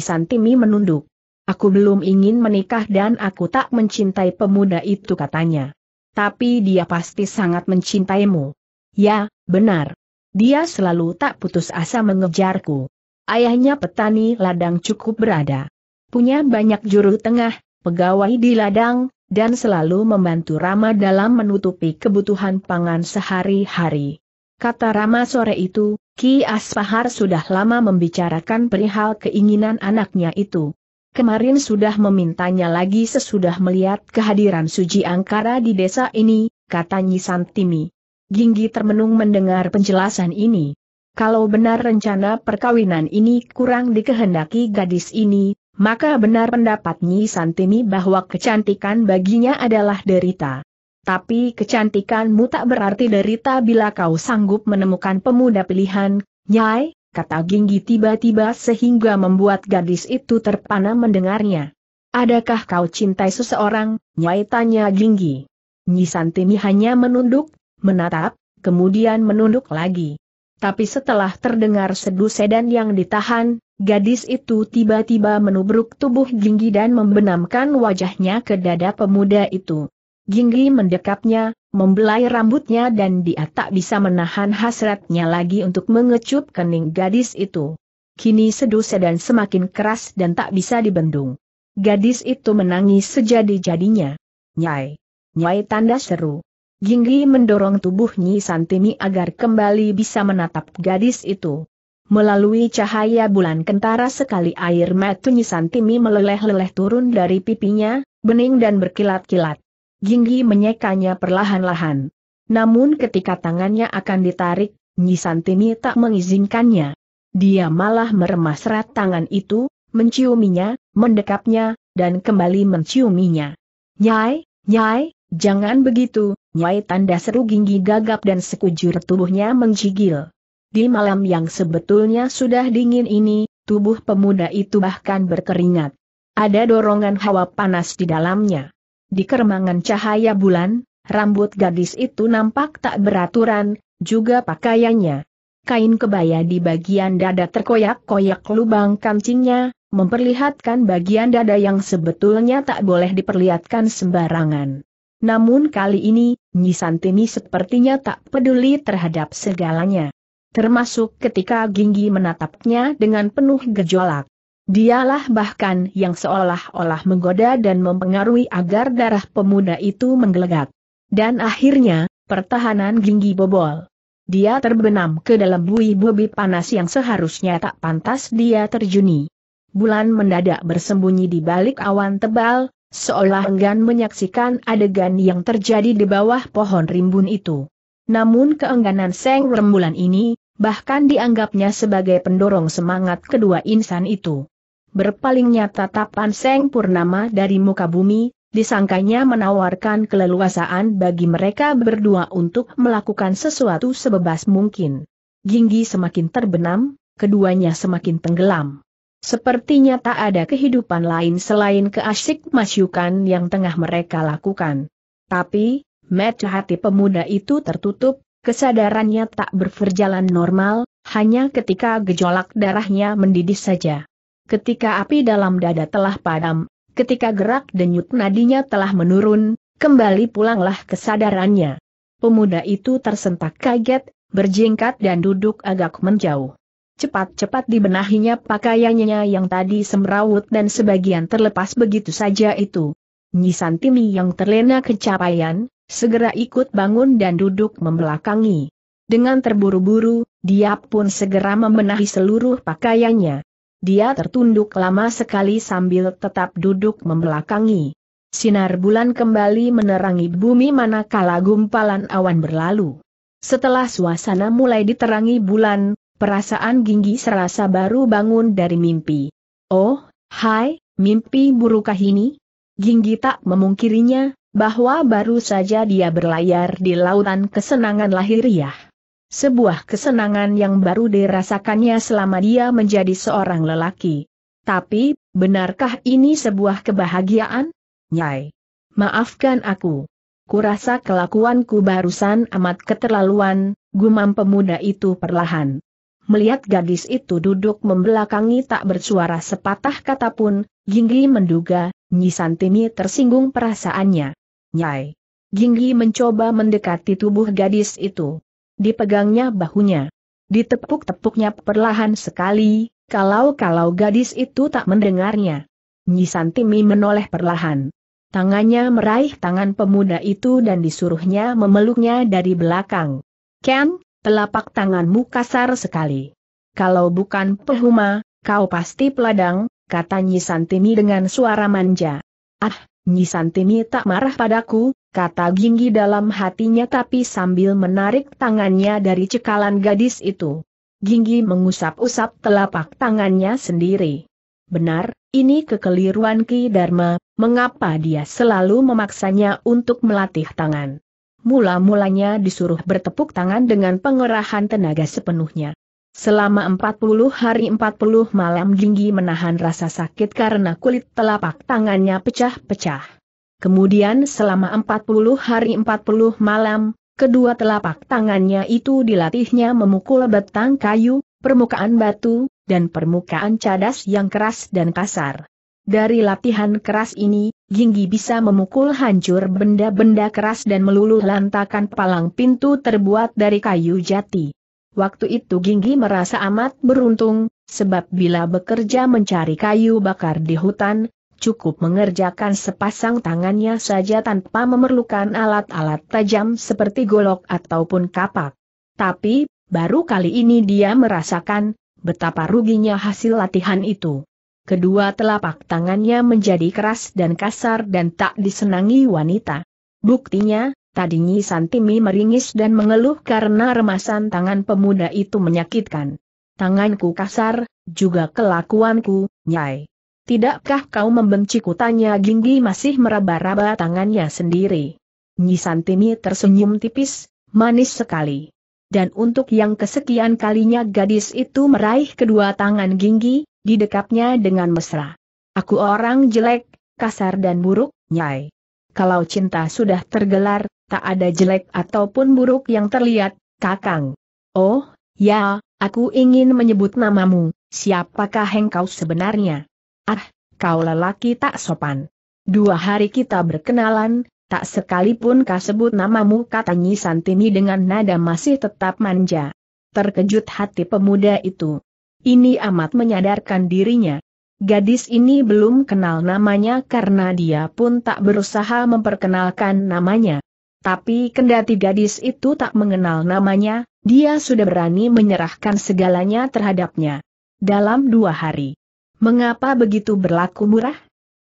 Santimi menunduk. Aku belum ingin menikah dan aku tak mencintai pemuda itu katanya. Tapi dia pasti sangat mencintaimu. Ya, benar. Dia selalu tak putus asa mengejarku. Ayahnya petani ladang cukup berada. Punya banyak juru tengah, pegawai di ladang, dan selalu membantu Rama dalam menutupi kebutuhan pangan sehari-hari. Kata Rama sore itu, Ki Aspahar sudah lama membicarakan perihal keinginan anaknya itu. Kemarin sudah memintanya lagi sesudah melihat kehadiran Suji Angkara di desa ini, kata Santimi, Ginggi termenung mendengar penjelasan ini. Kalau benar rencana perkawinan ini kurang dikehendaki gadis ini, maka benar pendapat Nyi Santini bahwa kecantikan baginya adalah derita. Tapi kecantikanmu tak berarti derita bila kau sanggup menemukan pemuda pilihan, Nyai, kata Ginggi tiba-tiba sehingga membuat gadis itu terpana mendengarnya. Adakah kau cintai seseorang, Nyai tanya Ginggi. Nyi Santini hanya menunduk, menatap, kemudian menunduk lagi tapi setelah terdengar sedu sedan yang ditahan, gadis itu tiba-tiba menubruk tubuh Ginggi dan membenamkan wajahnya ke dada pemuda itu. Ginggi mendekapnya, membelai rambutnya dan dia tak bisa menahan hasratnya lagi untuk mengecup kening gadis itu. Kini sedu sedan semakin keras dan tak bisa dibendung. Gadis itu menangis sejadi-jadinya. Nyai! Nyai tanda seru. Jinggi mendorong tubuh Nyi Santimi agar kembali bisa menatap gadis itu. Melalui cahaya bulan kentara sekali air mata Nyi Santimi meleleh-leleh turun dari pipinya, bening dan berkilat-kilat. Jinggi menyekanya perlahan-lahan. Namun ketika tangannya akan ditarik, Nyi Santimi tak mengizinkannya. Dia malah meremas rat tangan itu, menciuminya, mendekapnya, dan kembali menciuminya. Nyai, nyai, Jangan begitu, Nyai tanda seru ginggi gagap dan sekujur tubuhnya menggigil. Di malam yang sebetulnya sudah dingin ini, tubuh pemuda itu bahkan berkeringat. Ada dorongan hawa panas di dalamnya. Di keremangan cahaya bulan, rambut gadis itu nampak tak beraturan, juga pakaiannya. Kain kebaya di bagian dada terkoyak-koyak lubang kancingnya, memperlihatkan bagian dada yang sebetulnya tak boleh diperlihatkan sembarangan. Namun kali ini, Nyi Santini sepertinya tak peduli terhadap segalanya. Termasuk ketika Ginggi menatapnya dengan penuh gejolak. Dialah bahkan yang seolah-olah menggoda dan mempengaruhi agar darah pemuda itu menggelegak. Dan akhirnya, pertahanan Ginggi bobol. Dia terbenam ke dalam buih-buih panas yang seharusnya tak pantas dia terjuni. Bulan mendadak bersembunyi di balik awan tebal, seolah enggan menyaksikan adegan yang terjadi di bawah pohon rimbun itu. Namun keengganan Seng Rembulan ini, bahkan dianggapnya sebagai pendorong semangat kedua insan itu. Berpalingnya tatapan Seng Purnama dari muka bumi, disangkanya menawarkan keleluasaan bagi mereka berdua untuk melakukan sesuatu sebebas mungkin. Ginggi semakin terbenam, keduanya semakin tenggelam. Sepertinya tak ada kehidupan lain selain keasik masyukan yang tengah mereka lakukan. Tapi, mata hati pemuda itu tertutup, kesadarannya tak berperjalan normal, hanya ketika gejolak darahnya mendidih saja. Ketika api dalam dada telah padam, ketika gerak denyut nadinya telah menurun, kembali pulanglah kesadarannya. Pemuda itu tersentak kaget, berjingkat dan duduk agak menjauh. Cepat-cepat dibenahinya pakaiannya yang tadi semrawut dan sebagian terlepas begitu saja itu. Nyisantimi yang terlena kecapaian, segera ikut bangun dan duduk membelakangi. Dengan terburu-buru, dia pun segera membenahi seluruh pakaiannya. Dia tertunduk lama sekali sambil tetap duduk membelakangi. Sinar bulan kembali menerangi bumi manakala gumpalan awan berlalu. Setelah suasana mulai diterangi bulan, Perasaan Ginggi serasa baru bangun dari mimpi. Oh, hai, mimpi burukah ini? Ginggi tak memungkirinya, bahwa baru saja dia berlayar di lautan kesenangan lahiriah. Sebuah kesenangan yang baru dirasakannya selama dia menjadi seorang lelaki. Tapi, benarkah ini sebuah kebahagiaan? Nyai. Maafkan aku. Kurasa kelakuanku barusan amat keterlaluan, gumam pemuda itu perlahan. Melihat gadis itu duduk membelakangi tak bersuara sepatah kata pun, Ginggi menduga, Nyi Santimi tersinggung perasaannya. Nyai. Ginggi mencoba mendekati tubuh gadis itu. Dipegangnya bahunya. Ditepuk-tepuknya perlahan sekali, kalau-kalau gadis itu tak mendengarnya. Nyi Santimi menoleh perlahan. Tangannya meraih tangan pemuda itu dan disuruhnya memeluknya dari belakang. Ken, telapak tanganmu kasar sekali. Kalau bukan Pehuma, kau pasti peladang, kata Nyisantimi dengan suara manja. Ah, Nyisantimi tak marah padaku, kata Ginggi dalam hatinya tapi sambil menarik tangannya dari cekalan gadis itu. Ginggi mengusap-usap telapak tangannya sendiri. Benar, ini kekeliruan Ki Dharma, mengapa dia selalu memaksanya untuk melatih tangan mula-mulanya disuruh bertepuk tangan dengan pengerahan tenaga sepenuhnya. Selama 40 hari 40 malam Jinggi menahan rasa sakit karena kulit telapak tangannya pecah-pecah. Kemudian selama 40 hari 40 malam, kedua telapak tangannya itu dilatihnya memukul batang kayu, permukaan batu, dan permukaan cadas yang keras dan kasar. Dari latihan keras ini, Ginggi bisa memukul hancur benda-benda keras dan meluluh lantakan palang pintu terbuat dari kayu jati. Waktu itu Ginggi merasa amat beruntung, sebab bila bekerja mencari kayu bakar di hutan, cukup mengerjakan sepasang tangannya saja tanpa memerlukan alat-alat tajam seperti golok ataupun kapak. Tapi, baru kali ini dia merasakan betapa ruginya hasil latihan itu kedua telapak tangannya menjadi keras dan kasar dan tak disenangi wanita. Buktinya, tadinya Santimi meringis dan mengeluh karena remasan tangan pemuda itu menyakitkan. Tanganku kasar, juga kelakuanku, Nyai. Tidakkah kau membenciku tanya Ginggi masih meraba-raba tangannya sendiri. Nyi Santimi tersenyum tipis, manis sekali. Dan untuk yang kesekian kalinya gadis itu meraih kedua tangan Ginggi, didekapnya dengan mesra. Aku orang jelek, kasar dan buruk, nyai. Kalau cinta sudah tergelar, tak ada jelek ataupun buruk yang terlihat, kakang. Oh, ya, aku ingin menyebut namamu, siapakah engkau sebenarnya? Ah, kau lelaki tak sopan. Dua hari kita berkenalan, tak sekalipun kau sebut namamu kata Nyi Santini dengan nada masih tetap manja. Terkejut hati pemuda itu. Ini amat menyadarkan dirinya. Gadis ini belum kenal namanya karena dia pun tak berusaha memperkenalkan namanya. Tapi kendati gadis itu tak mengenal namanya, dia sudah berani menyerahkan segalanya terhadapnya. Dalam dua hari. Mengapa begitu berlaku murah?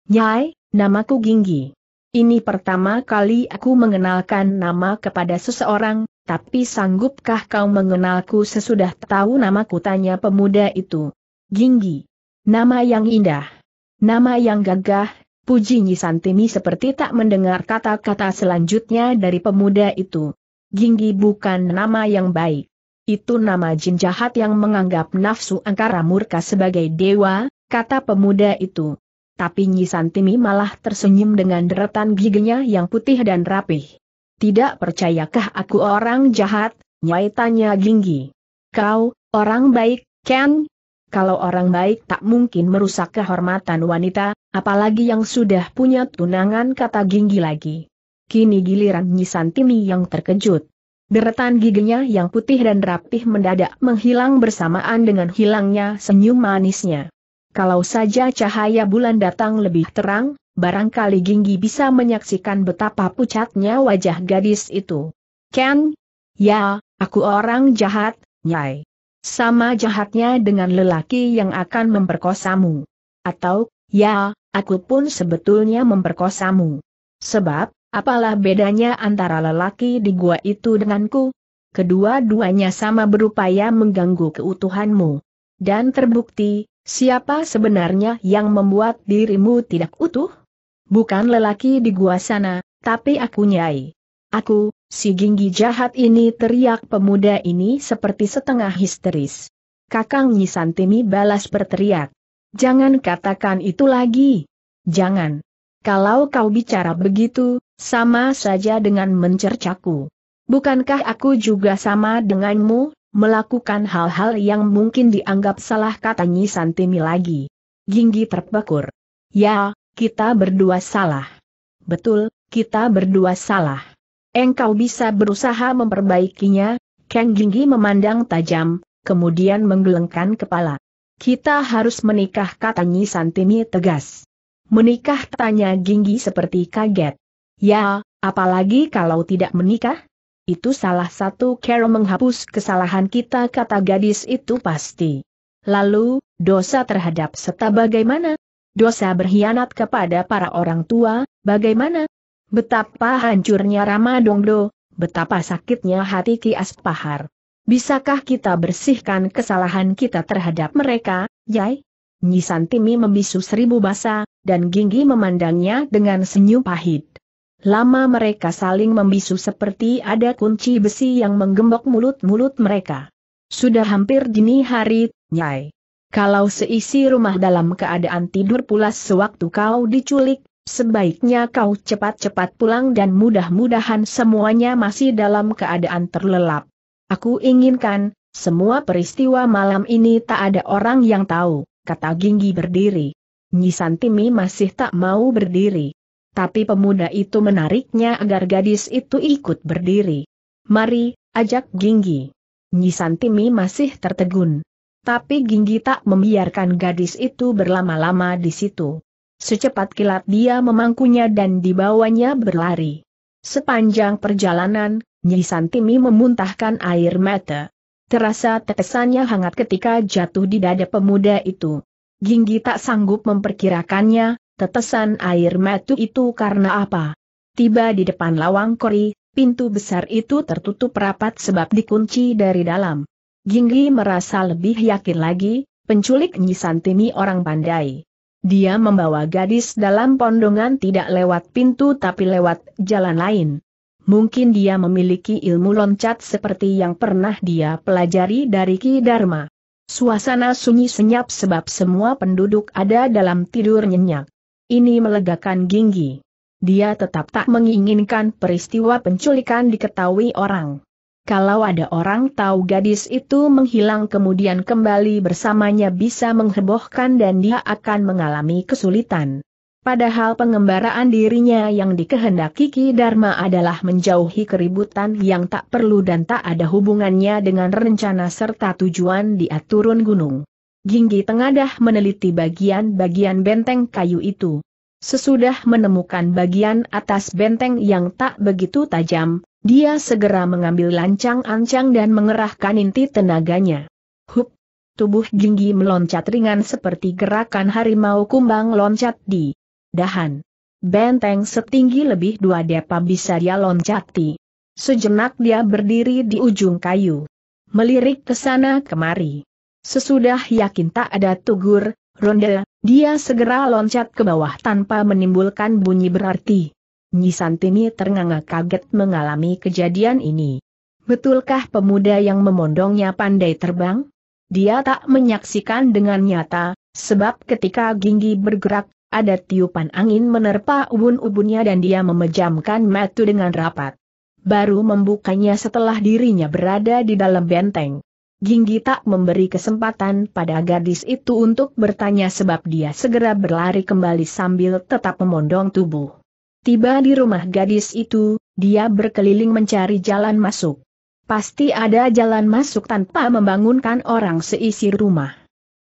Nyai, namaku Ginggi. Ini pertama kali aku mengenalkan nama kepada seseorang, tapi sanggupkah kau mengenalku sesudah tahu namaku tanya pemuda itu. Ginggi. Nama yang indah. Nama yang gagah, puji Santimi seperti tak mendengar kata-kata selanjutnya dari pemuda itu. Ginggi bukan nama yang baik. Itu nama jin jahat yang menganggap nafsu angkara murka sebagai dewa, kata pemuda itu. Tapi Santimi malah tersenyum dengan deretan giginya yang putih dan rapih. Tidak percayakah aku orang jahat? Nyai tanya Ginggi. Kau, orang baik, Ken? Kalau orang baik tak mungkin merusak kehormatan wanita, apalagi yang sudah punya tunangan kata Ginggi lagi. Kini giliran Nyisantini yang terkejut. Deretan giginya yang putih dan rapih mendadak menghilang bersamaan dengan hilangnya senyum manisnya. Kalau saja cahaya bulan datang lebih terang, barangkali Ginggi bisa menyaksikan betapa pucatnya wajah gadis itu. Ken? Ya, aku orang jahat, Nyai. Sama jahatnya dengan lelaki yang akan memperkosamu. Atau, ya, aku pun sebetulnya memperkosamu. Sebab, apalah bedanya antara lelaki di gua itu denganku? Kedua-duanya sama berupaya mengganggu keutuhanmu. Dan terbukti, Siapa sebenarnya yang membuat dirimu tidak utuh? Bukan lelaki di gua sana, tapi aku nyai. Aku, si ginggi jahat ini teriak pemuda ini seperti setengah histeris. Kakang Nyi Santimi balas berteriak. Jangan katakan itu lagi. Jangan. Kalau kau bicara begitu, sama saja dengan mencercaku. Bukankah aku juga sama denganmu, melakukan hal-hal yang mungkin dianggap salah kata Santimi lagi. Ginggi terpekur. Ya, kita berdua salah. Betul, kita berdua salah. Engkau bisa berusaha memperbaikinya, Kang Jinggi memandang tajam, kemudian menggelengkan kepala. Kita harus menikah katanya Santini tegas. Menikah tanya Jinggi seperti kaget. Ya, apalagi kalau tidak menikah? Itu salah satu cara menghapus kesalahan kita kata gadis itu pasti. Lalu, dosa terhadap serta bagaimana? dosa berkhianat kepada para orang tua, bagaimana? Betapa hancurnya Rama Dongdo, betapa sakitnya hati Ki Aspahar. Bisakah kita bersihkan kesalahan kita terhadap mereka, Yai? Timi membisu seribu basa, dan Ginggi memandangnya dengan senyum pahit. Lama mereka saling membisu seperti ada kunci besi yang menggembok mulut-mulut mereka. Sudah hampir dini hari, Nyai. Kalau seisi rumah dalam keadaan tidur pulas sewaktu kau diculik, Sebaiknya kau cepat-cepat pulang dan mudah-mudahan semuanya masih dalam keadaan terlelap. Aku inginkan, semua peristiwa malam ini tak ada orang yang tahu, kata Ginggi berdiri. Nyisantimi masih tak mau berdiri. Tapi pemuda itu menariknya agar gadis itu ikut berdiri. Mari, ajak Ginggi. Nyisantimi masih tertegun tapi Ginggi tak membiarkan gadis itu berlama-lama di situ. Secepat kilat dia memangkunya dan dibawanya berlari. Sepanjang perjalanan, Nyi Santimi memuntahkan air mata. Terasa tetesannya hangat ketika jatuh di dada pemuda itu. Ginggi tak sanggup memperkirakannya, tetesan air mata itu karena apa. Tiba di depan lawang kori, pintu besar itu tertutup rapat sebab dikunci dari dalam. Ginggi merasa lebih yakin lagi, penculik Nyisantimi orang pandai. Dia membawa gadis dalam pondongan tidak lewat pintu tapi lewat jalan lain. Mungkin dia memiliki ilmu loncat seperti yang pernah dia pelajari dari Ki Dharma. Suasana sunyi senyap sebab semua penduduk ada dalam tidur nyenyak. Ini melegakan Ginggi. Dia tetap tak menginginkan peristiwa penculikan diketahui orang. Kalau ada orang tahu gadis itu menghilang kemudian kembali bersamanya bisa menghebohkan dan dia akan mengalami kesulitan. Padahal pengembaraan dirinya yang dikehendaki Ki Dharma adalah menjauhi keributan yang tak perlu dan tak ada hubungannya dengan rencana serta tujuan dia turun gunung. Ginggi Tengadah meneliti bagian-bagian benteng kayu itu. Sesudah menemukan bagian atas benteng yang tak begitu tajam, dia segera mengambil lancang-ancang dan mengerahkan inti tenaganya. Hup! Tubuh Ginggi meloncat ringan seperti gerakan harimau kumbang loncat di dahan. Benteng setinggi lebih dua depa bisa dia loncati. Sejenak dia berdiri di ujung kayu. Melirik ke sana kemari. Sesudah yakin tak ada tugur, ronde, dia segera loncat ke bawah tanpa menimbulkan bunyi berarti. Nyisantini ternganga kaget mengalami kejadian ini. Betulkah pemuda yang memondongnya pandai terbang? Dia tak menyaksikan dengan nyata, sebab ketika Ginggi bergerak, ada tiupan angin menerpa ubun-ubunnya dan dia memejamkan mata dengan rapat. Baru membukanya setelah dirinya berada di dalam benteng. Ginggi tak memberi kesempatan pada gadis itu untuk bertanya sebab dia segera berlari kembali sambil tetap memondong tubuh. Tiba di rumah gadis itu, dia berkeliling mencari jalan masuk. Pasti ada jalan masuk tanpa membangunkan orang seisi rumah.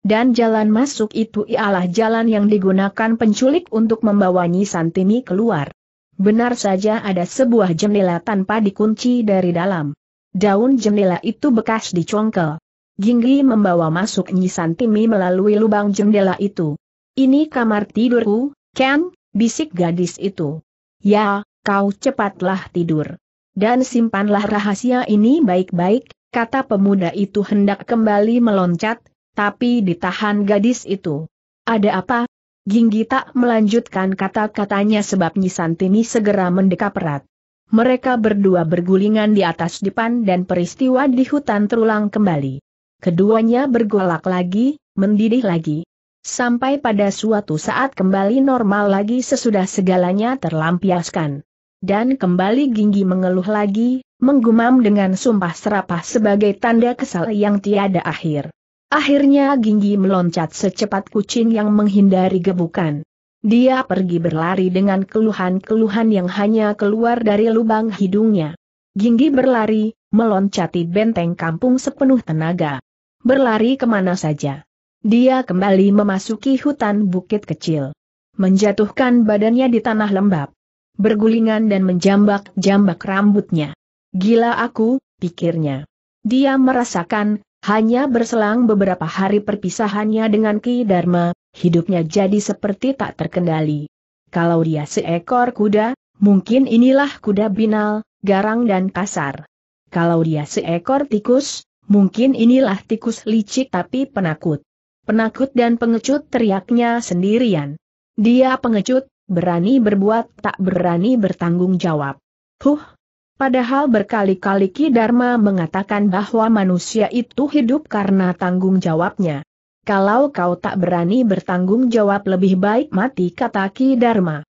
Dan jalan masuk itu ialah jalan yang digunakan penculik untuk membawa Nyi Santini keluar. Benar saja ada sebuah jendela tanpa dikunci dari dalam. Daun jendela itu bekas dicongkel. Ginggi membawa masuk Nyi Santini melalui lubang jendela itu. Ini kamar tidurku, Ken, bisik gadis itu. Ya, kau cepatlah tidur. Dan simpanlah rahasia ini baik-baik, kata pemuda itu hendak kembali meloncat, tapi ditahan gadis itu. Ada apa? Ginggi tak melanjutkan kata-katanya sebab Nyisantini segera mendekap erat. Mereka berdua bergulingan di atas dipan dan peristiwa di hutan terulang kembali. Keduanya bergolak lagi, mendidih lagi sampai pada suatu saat kembali normal lagi sesudah segalanya terlampiaskan. Dan kembali Ginggi mengeluh lagi, menggumam dengan sumpah serapah sebagai tanda kesal yang tiada akhir. Akhirnya Ginggi meloncat secepat kucing yang menghindari gebukan. Dia pergi berlari dengan keluhan-keluhan yang hanya keluar dari lubang hidungnya. Ginggi berlari, meloncati benteng kampung sepenuh tenaga. Berlari kemana saja. Dia kembali memasuki hutan bukit kecil. Menjatuhkan badannya di tanah lembab. Bergulingan dan menjambak-jambak rambutnya. Gila aku, pikirnya. Dia merasakan, hanya berselang beberapa hari perpisahannya dengan Ki Dharma, hidupnya jadi seperti tak terkendali. Kalau dia seekor kuda, mungkin inilah kuda binal, garang dan kasar. Kalau dia seekor tikus, mungkin inilah tikus licik tapi penakut penakut dan pengecut teriaknya sendirian. Dia pengecut, berani berbuat tak berani bertanggung jawab. Huh! Padahal berkali-kali Ki Dharma mengatakan bahwa manusia itu hidup karena tanggung jawabnya. Kalau kau tak berani bertanggung jawab lebih baik mati kata Ki Dharma.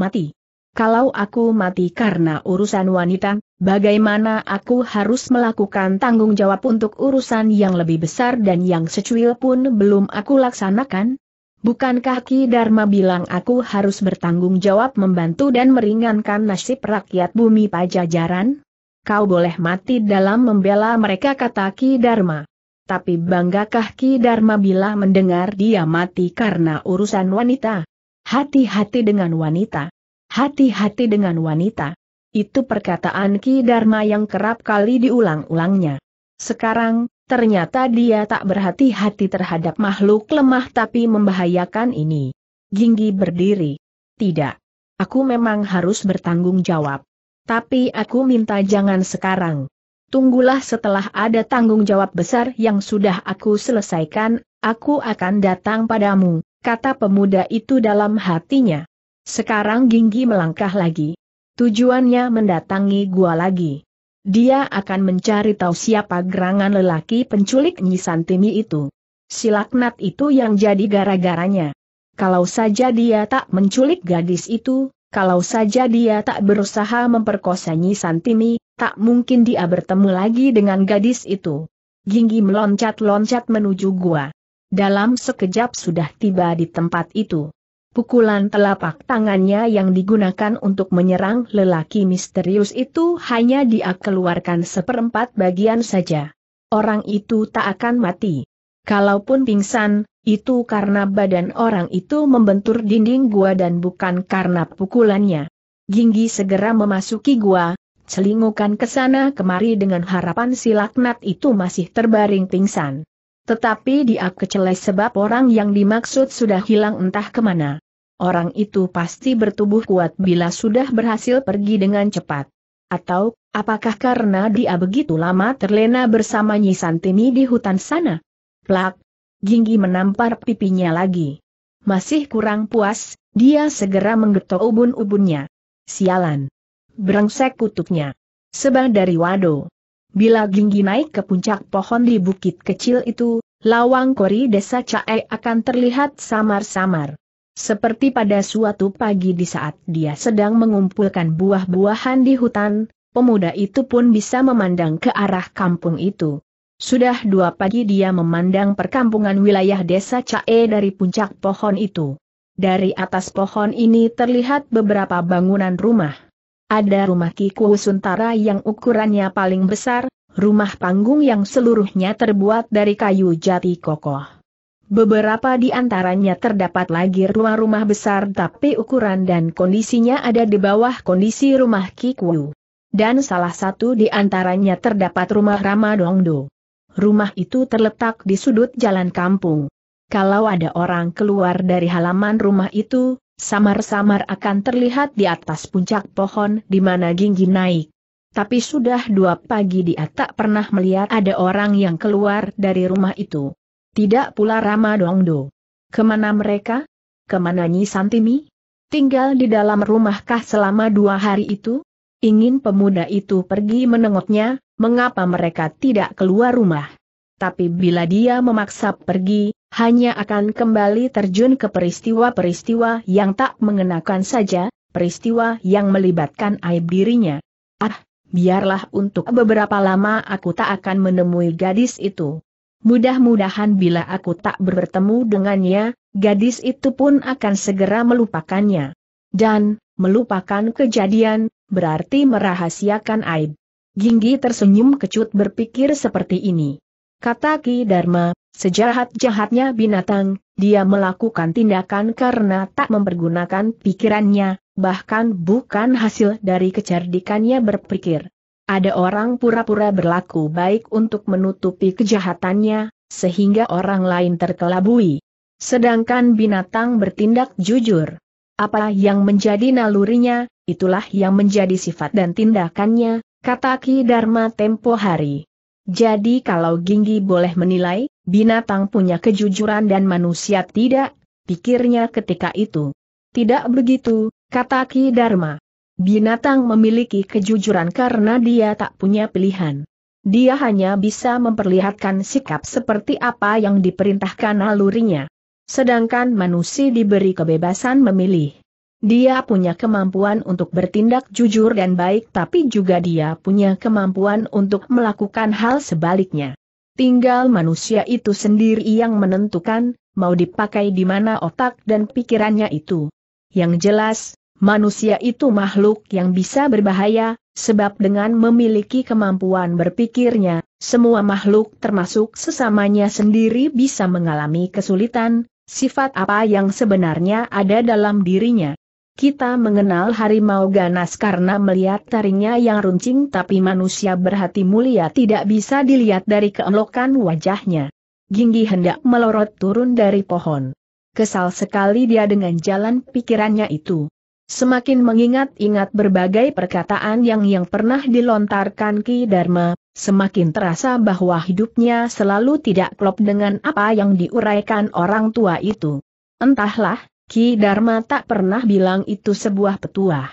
Mati. Kalau aku mati karena urusan wanita, bagaimana aku harus melakukan tanggung jawab untuk urusan yang lebih besar dan yang secuil pun belum aku laksanakan? Bukankah Ki Dharma bilang aku harus bertanggung jawab membantu dan meringankan nasib rakyat bumi pajajaran? Kau boleh mati dalam membela mereka kata Ki Dharma. Tapi banggakah Ki Dharma bila mendengar dia mati karena urusan wanita? Hati-hati dengan wanita hati-hati dengan wanita. Itu perkataan Ki Dharma yang kerap kali diulang-ulangnya. Sekarang, ternyata dia tak berhati-hati terhadap makhluk lemah tapi membahayakan ini. Ginggi berdiri. Tidak. Aku memang harus bertanggung jawab. Tapi aku minta jangan sekarang. Tunggulah setelah ada tanggung jawab besar yang sudah aku selesaikan, aku akan datang padamu, kata pemuda itu dalam hatinya. Sekarang Ginggi melangkah lagi. Tujuannya mendatangi gua lagi. Dia akan mencari tahu siapa gerangan lelaki penculik Nyi Santini itu. Silaknat itu yang jadi gara-garanya. Kalau saja dia tak menculik gadis itu, kalau saja dia tak berusaha memperkosa Nyi Santini, tak mungkin dia bertemu lagi dengan gadis itu. Ginggi meloncat-loncat menuju gua. Dalam sekejap sudah tiba di tempat itu. Pukulan telapak tangannya yang digunakan untuk menyerang lelaki misterius itu hanya dia keluarkan seperempat bagian saja. Orang itu tak akan mati. Kalaupun pingsan, itu karena badan orang itu membentur dinding gua dan bukan karena pukulannya. Ginggi segera memasuki gua, celingukan ke sana kemari dengan harapan si laknat itu masih terbaring pingsan. Tetapi dia kecelai sebab orang yang dimaksud sudah hilang entah kemana. Orang itu pasti bertubuh kuat bila sudah berhasil pergi dengan cepat. Atau, apakah karena dia begitu lama terlena bersama Nyisantini di hutan sana? Plak! Jinggi menampar pipinya lagi. Masih kurang puas, dia segera menggetok ubun-ubunnya. Sialan! berengsek kutuknya. Sebang dari Wado. Bila Ginggi naik ke puncak pohon di bukit kecil itu, lawang kori desa Cae akan terlihat samar-samar. Seperti pada suatu pagi di saat dia sedang mengumpulkan buah-buahan di hutan, pemuda itu pun bisa memandang ke arah kampung itu. Sudah dua pagi dia memandang perkampungan wilayah desa Cae dari puncak pohon itu. Dari atas pohon ini terlihat beberapa bangunan rumah. Ada rumah Kiku Suntara yang ukurannya paling besar, rumah panggung yang seluruhnya terbuat dari kayu jati kokoh. Beberapa di antaranya terdapat lagi rumah-rumah besar tapi ukuran dan kondisinya ada di bawah kondisi rumah Kikwu. Dan salah satu di antaranya terdapat rumah Rama Dongdo. Rumah itu terletak di sudut jalan kampung. Kalau ada orang keluar dari halaman rumah itu, samar-samar akan terlihat di atas puncak pohon di mana ginggi naik. Tapi sudah dua pagi dia tak pernah melihat ada orang yang keluar dari rumah itu. Tidak pula Rama Dongdo. Kemana mereka? Kemana Nyi Santimi? Tinggal di dalam rumahkah selama dua hari itu? Ingin pemuda itu pergi menengoknya, mengapa mereka tidak keluar rumah? Tapi bila dia memaksa pergi, hanya akan kembali terjun ke peristiwa-peristiwa yang tak mengenakan saja, peristiwa yang melibatkan aib dirinya. Ah, biarlah untuk beberapa lama aku tak akan menemui gadis itu. Mudah-mudahan bila aku tak bertemu dengannya, gadis itu pun akan segera melupakannya. Dan, melupakan kejadian, berarti merahasiakan aib. Ginggi tersenyum kecut berpikir seperti ini. Kata Ki Dharma, sejahat-jahatnya binatang, dia melakukan tindakan karena tak mempergunakan pikirannya, bahkan bukan hasil dari kecerdikannya berpikir. Ada orang pura-pura berlaku baik untuk menutupi kejahatannya, sehingga orang lain terkelabui. Sedangkan binatang bertindak jujur. Apa yang menjadi nalurinya, itulah yang menjadi sifat dan tindakannya, kata Ki Dharma tempo hari. Jadi kalau Ginggi boleh menilai, binatang punya kejujuran dan manusia tidak, pikirnya ketika itu. Tidak begitu, kata Ki Dharma. Binatang memiliki kejujuran karena dia tak punya pilihan. Dia hanya bisa memperlihatkan sikap seperti apa yang diperintahkan alurnya. Sedangkan manusia diberi kebebasan memilih. Dia punya kemampuan untuk bertindak jujur dan baik tapi juga dia punya kemampuan untuk melakukan hal sebaliknya. Tinggal manusia itu sendiri yang menentukan, mau dipakai di mana otak dan pikirannya itu. Yang jelas, manusia itu makhluk yang bisa berbahaya, sebab dengan memiliki kemampuan berpikirnya, semua makhluk termasuk sesamanya sendiri bisa mengalami kesulitan, sifat apa yang sebenarnya ada dalam dirinya. Kita mengenal harimau ganas karena melihat taringnya yang runcing tapi manusia berhati mulia tidak bisa dilihat dari keelokan wajahnya. Ginggi hendak melorot turun dari pohon. Kesal sekali dia dengan jalan pikirannya itu. Semakin mengingat-ingat berbagai perkataan yang yang pernah dilontarkan Ki Dharma, semakin terasa bahwa hidupnya selalu tidak klop dengan apa yang diuraikan orang tua itu. Entahlah, Ki Dharma tak pernah bilang itu sebuah petua.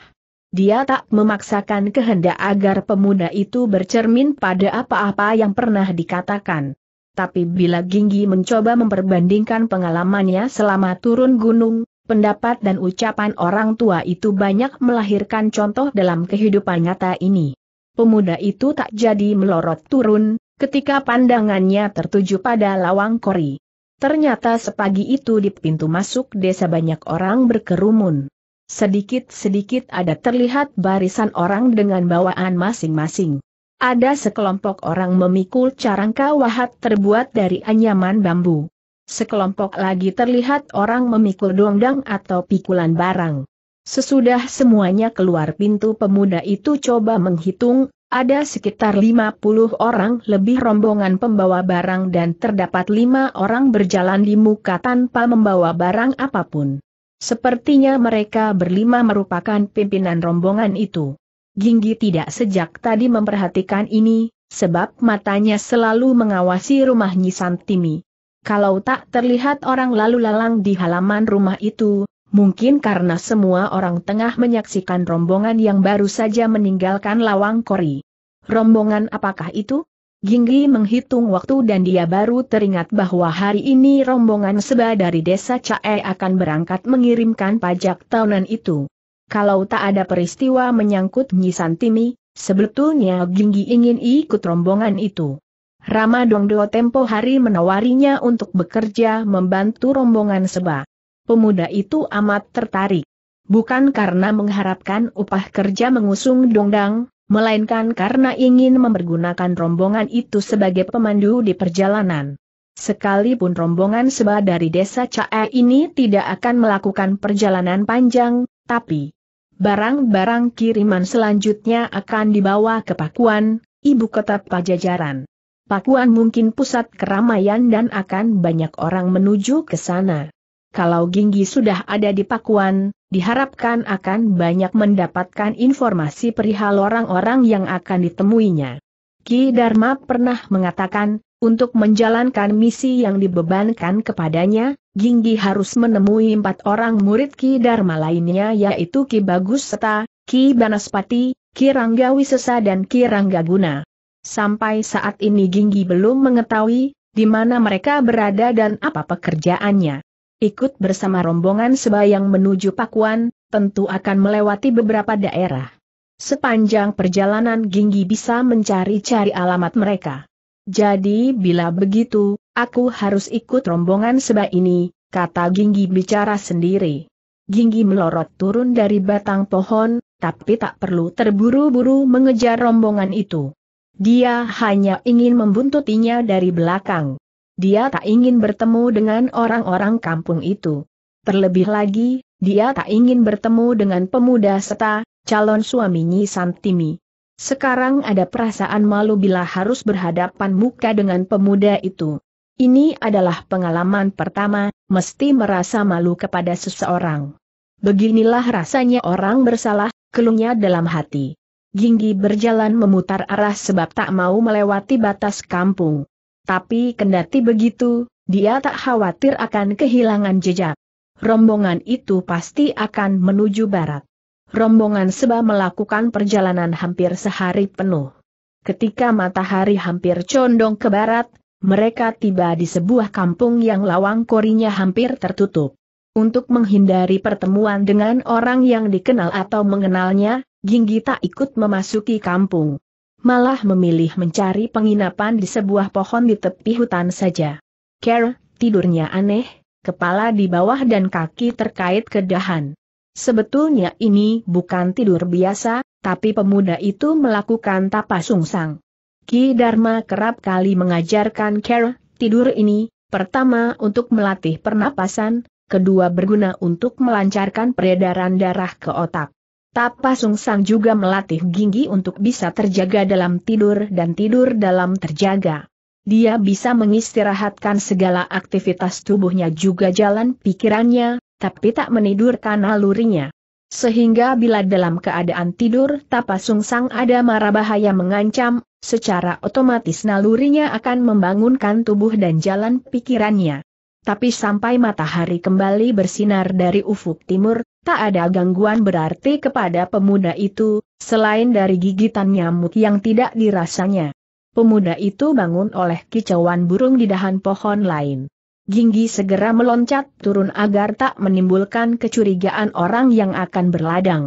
Dia tak memaksakan kehendak agar pemuda itu bercermin pada apa-apa yang pernah dikatakan. Tapi bila Ginggi mencoba memperbandingkan pengalamannya selama turun gunung, pendapat dan ucapan orang tua itu banyak melahirkan contoh dalam kehidupan nyata ini. Pemuda itu tak jadi melorot turun, ketika pandangannya tertuju pada lawang kori. Ternyata sepagi itu di pintu masuk desa banyak orang berkerumun. Sedikit-sedikit ada terlihat barisan orang dengan bawaan masing-masing. Ada sekelompok orang memikul carangka wahat terbuat dari anyaman bambu. Sekelompok lagi terlihat orang memikul dongdang atau pikulan barang. Sesudah semuanya keluar pintu pemuda itu coba menghitung, ada sekitar 50 orang lebih rombongan pembawa barang dan terdapat lima orang berjalan di muka tanpa membawa barang apapun. Sepertinya mereka berlima merupakan pimpinan rombongan itu. Ginggi tidak sejak tadi memperhatikan ini, sebab matanya selalu mengawasi rumah Nyisantimi. Santimi. Kalau tak terlihat orang lalu lalang di halaman rumah itu, mungkin karena semua orang tengah menyaksikan rombongan yang baru saja meninggalkan lawang kori. Rombongan apakah itu? Ginggi menghitung waktu dan dia baru teringat bahwa hari ini rombongan seba dari desa Cae akan berangkat mengirimkan pajak tahunan itu. Kalau tak ada peristiwa menyangkut Nyi Santimi, sebetulnya Ginggi ingin ikut rombongan itu. Rama Dongdo tempo hari menawarinya untuk bekerja membantu rombongan seba. Pemuda itu amat tertarik. Bukan karena mengharapkan upah kerja mengusung dongdang, melainkan karena ingin mempergunakan rombongan itu sebagai pemandu di perjalanan. Sekalipun rombongan seba dari desa Cae ini tidak akan melakukan perjalanan panjang, tapi barang-barang kiriman selanjutnya akan dibawa ke Pakuan, ibu kota Pajajaran. Pakuan mungkin pusat keramaian dan akan banyak orang menuju ke sana. Kalau Ginggi sudah ada di Pakuan, diharapkan akan banyak mendapatkan informasi perihal orang-orang yang akan ditemuinya. Ki Dharma pernah mengatakan, untuk menjalankan misi yang dibebankan kepadanya, Ginggi harus menemui empat orang murid Ki Dharma lainnya yaitu Ki Bagus Seta, Ki Banaspati, Ki Rangga Wisesa dan Ki Ranggaguna. Sampai saat ini Ginggi belum mengetahui di mana mereka berada dan apa pekerjaannya. Ikut bersama rombongan sebayang menuju Pakuan, tentu akan melewati beberapa daerah. Sepanjang perjalanan Ginggi bisa mencari-cari alamat mereka. Jadi bila begitu, aku harus ikut rombongan seba ini, kata Ginggi bicara sendiri. Ginggi melorot turun dari batang pohon, tapi tak perlu terburu-buru mengejar rombongan itu. Dia hanya ingin membuntutinya dari belakang. Dia tak ingin bertemu dengan orang-orang kampung itu. Terlebih lagi, dia tak ingin bertemu dengan pemuda serta calon suaminya Santimi. Sekarang ada perasaan malu bila harus berhadapan muka dengan pemuda itu. Ini adalah pengalaman pertama, mesti merasa malu kepada seseorang. Beginilah rasanya orang bersalah, keluhnya dalam hati. Jinggi berjalan memutar arah sebab tak mau melewati batas kampung. Tapi kendati begitu, dia tak khawatir akan kehilangan jejak. Rombongan itu pasti akan menuju barat. Rombongan Seba melakukan perjalanan hampir sehari penuh. Ketika matahari hampir condong ke barat, mereka tiba di sebuah kampung yang lawang korinya hampir tertutup. Untuk menghindari pertemuan dengan orang yang dikenal atau mengenalnya, Ginggi tak ikut memasuki kampung. Malah memilih mencari penginapan di sebuah pohon di tepi hutan saja. Care, tidurnya aneh, kepala di bawah dan kaki terkait ke dahan. Sebetulnya ini bukan tidur biasa, tapi pemuda itu melakukan tapa sungsang. Ki Dharma kerap kali mengajarkan Care, tidur ini, pertama untuk melatih pernapasan, kedua berguna untuk melancarkan peredaran darah ke otak. Tapa sang juga melatih Ginggi untuk bisa terjaga dalam tidur dan tidur dalam terjaga. Dia bisa mengistirahatkan segala aktivitas tubuhnya juga jalan pikirannya, tapi tak menidurkan nalurinya. Sehingga bila dalam keadaan tidur Tapa sang ada mara bahaya mengancam, secara otomatis nalurinya akan membangunkan tubuh dan jalan pikirannya. Tapi sampai matahari kembali bersinar dari ufuk timur, Tak ada gangguan berarti kepada pemuda itu, selain dari gigitan nyamuk yang tidak dirasanya. Pemuda itu bangun oleh kicauan burung di dahan pohon lain. Ginggi segera meloncat turun agar tak menimbulkan kecurigaan orang yang akan berladang.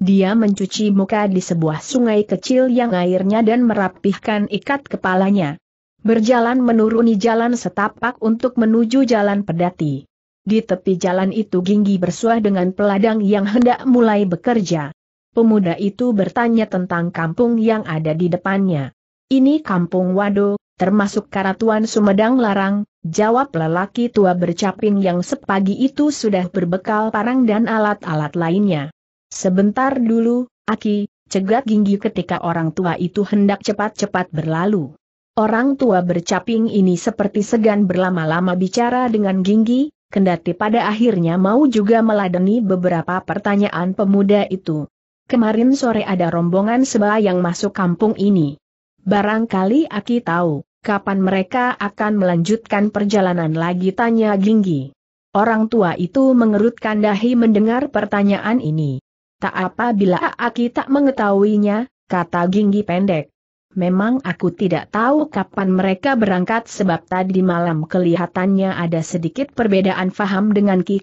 Dia mencuci muka di sebuah sungai kecil yang airnya dan merapihkan ikat kepalanya. Berjalan menuruni jalan setapak untuk menuju jalan pedati. Di tepi jalan itu Ginggi bersuah dengan peladang yang hendak mulai bekerja. Pemuda itu bertanya tentang kampung yang ada di depannya. Ini kampung Wado, termasuk Karatuan Sumedang Larang, jawab lelaki tua bercaping yang sepagi itu sudah berbekal parang dan alat-alat lainnya. Sebentar dulu, Aki, cegat Ginggi ketika orang tua itu hendak cepat-cepat berlalu. Orang tua bercaping ini seperti segan berlama-lama bicara dengan Ginggi, kendati pada akhirnya mau juga meladeni beberapa pertanyaan pemuda itu. Kemarin sore ada rombongan sebelah yang masuk kampung ini. Barangkali Aki tahu, kapan mereka akan melanjutkan perjalanan lagi tanya Ginggi. Orang tua itu mengerutkan dahi mendengar pertanyaan ini. Tak apa bila Aki tak mengetahuinya, kata Ginggi pendek. Memang aku tidak tahu kapan mereka berangkat sebab tadi malam kelihatannya ada sedikit perbedaan faham dengan Ki